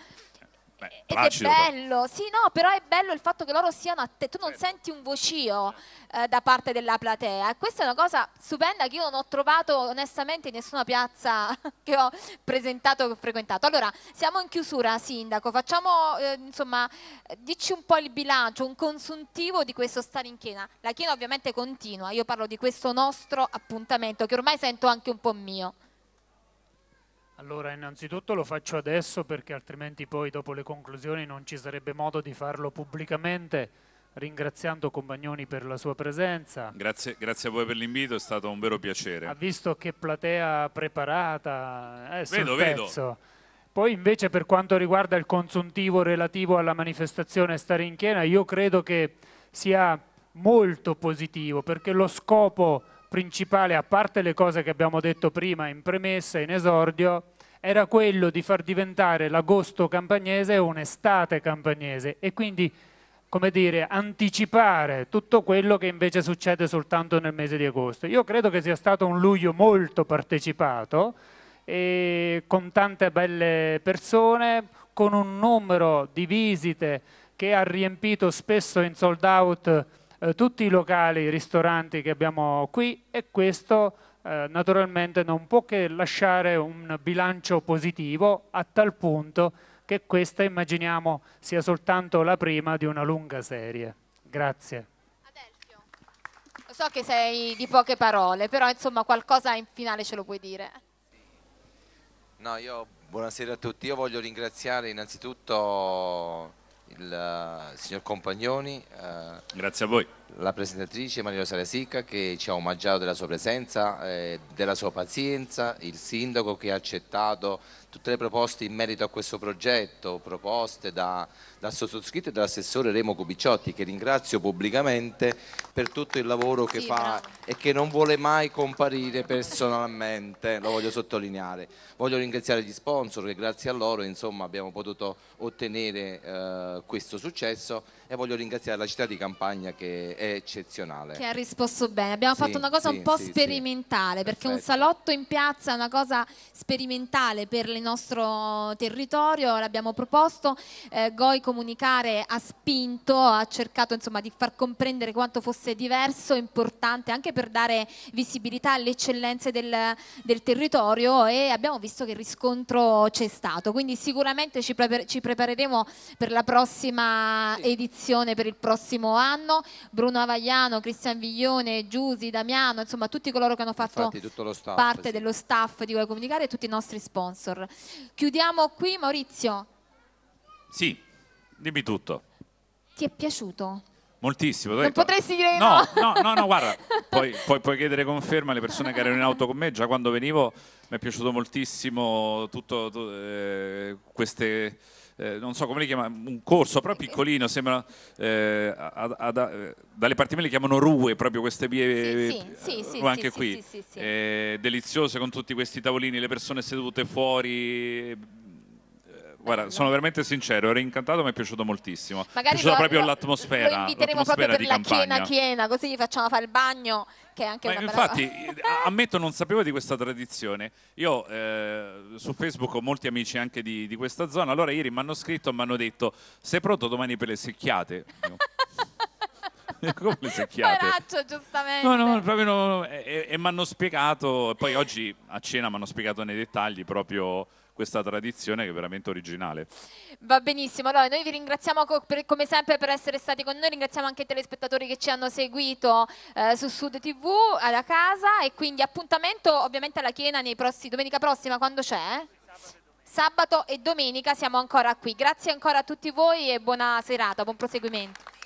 Beh, placido, è bello, sì, no, però è bello il fatto che loro siano a te, tu non senti un vocio eh, da parte della platea. E questa è una cosa stupenda che io non ho trovato onestamente in nessuna piazza (laughs) che ho presentato o frequentato. Allora, siamo in chiusura, Sindaco, facciamo, eh, insomma, dici un po' il bilancio, un consuntivo di questo stare in Chiena. La Chiena ovviamente continua, io parlo di questo nostro appuntamento che ormai sento anche un po' mio. Allora, innanzitutto lo faccio adesso perché altrimenti poi dopo le conclusioni non ci sarebbe modo di farlo pubblicamente, ringraziando Compagnoni per la sua presenza. Grazie, grazie a voi per l'invito, è stato un vero piacere. Ha visto che platea preparata, eh, vedo, vedo. Poi invece per quanto riguarda il consuntivo relativo alla manifestazione Stare in Chiena, io credo che sia molto positivo perché lo scopo principale, a parte le cose che abbiamo detto prima in premessa, in esordio, era quello di far diventare l'agosto campagnese un'estate campagnese e quindi, come dire, anticipare tutto quello che invece succede soltanto nel mese di agosto. Io credo che sia stato un luglio molto partecipato, con tante belle persone, con un numero di visite che ha riempito spesso in sold out eh, tutti i locali, i ristoranti che abbiamo qui e questo eh, naturalmente non può che lasciare un bilancio positivo a tal punto che questa immaginiamo sia soltanto la prima di una lunga serie. Grazie. Adelfio, lo so che sei di poche parole, però insomma qualcosa in finale ce lo puoi dire. No, io buonasera a tutti. Io voglio ringraziare innanzitutto il eh, signor Compagnoni, eh, grazie a voi, la presentatrice Maria Rosaria Sicca che ci ha omaggiato della sua presenza, eh, della sua pazienza, il sindaco che ha accettato tutte le proposte in merito a questo progetto, proposte da, dal sottoscritto e dall'assessore Remo Cubiciotti che ringrazio pubblicamente per tutto il lavoro che sì, fa bravo. e che non vuole mai comparire personalmente, lo voglio sottolineare. Voglio ringraziare gli sponsor che grazie a loro insomma, abbiamo potuto ottenere eh, questo successo e voglio ringraziare la città di Campagna che è eccezionale. Che ha risposto bene, abbiamo sì, fatto una cosa sì, un po' sperimentale perché Perfetto. un salotto in piazza è una cosa sperimentale per il nostro territorio, l'abbiamo proposto. Eh, Goico comunicare ha spinto, ha cercato insomma, di far comprendere quanto fosse diverso, importante anche per dare visibilità alle eccellenze del, del territorio e abbiamo visto che il riscontro c'è stato. Quindi sicuramente ci, pre ci, prepareremo per la prossima edizione, per il prossimo anno. Bruno Avagliano, Cristian Viglione, Giusi, Damiano, insomma tutti coloro che hanno fatto Infatti, staff, parte sì. dello staff di Vuoi Comunicare e tutti i nostri sponsor. Chiudiamo qui Maurizio. Sì, Dimmi tutto. Ti è piaciuto? Moltissimo. Non detto, potresti dire no. No, no, no, no guarda, (laughs) poi, poi, puoi chiedere conferma alle persone che erano in auto con me, già quando venivo mi è piaciuto moltissimo tutto, tu, eh, queste... Eh, non so come li chiamano, un corso però piccolino, sembra, eh, ad, ad, ad, eh, dalle parti me le chiamano rue proprio queste vie, sì, sì, eh, eh, sì, anche qui, deliziose con tutti questi tavolini, le persone sedute fuori, Guarda, sono veramente sincero, ero incantato, mi è piaciuto moltissimo. Magari mi è piaciuta lo, proprio lo, l'atmosfera. Lo inviteremo l'atmosfera proprio per la campagna. chiena così gli facciamo fare il bagno. Che è anche Ma una infatti, bella... Eh, ammetto, non sapevo di questa tradizione. Io eh, su Facebook ho molti amici anche di, di questa zona. Allora, ieri mi hanno scritto e mi hanno detto: Sei pronto domani per le secchiate? (laughs) come le secchiate? Paraccio, giustamente. No, no, proprio no, e, e mi hanno spiegato, poi oggi a cena mi hanno spiegato nei dettagli proprio questa tradizione che è veramente originale. Va benissimo, allora noi vi ringraziamo co per, come sempre per essere stati con noi, ringraziamo anche i telespettatori che ci hanno seguito eh, su Sud TV, alla casa e quindi appuntamento ovviamente alla Chiena prossimi, domenica prossima quando c'è? Sabato e domenica siamo ancora qui. Grazie ancora a tutti voi e buona serata, buon proseguimento.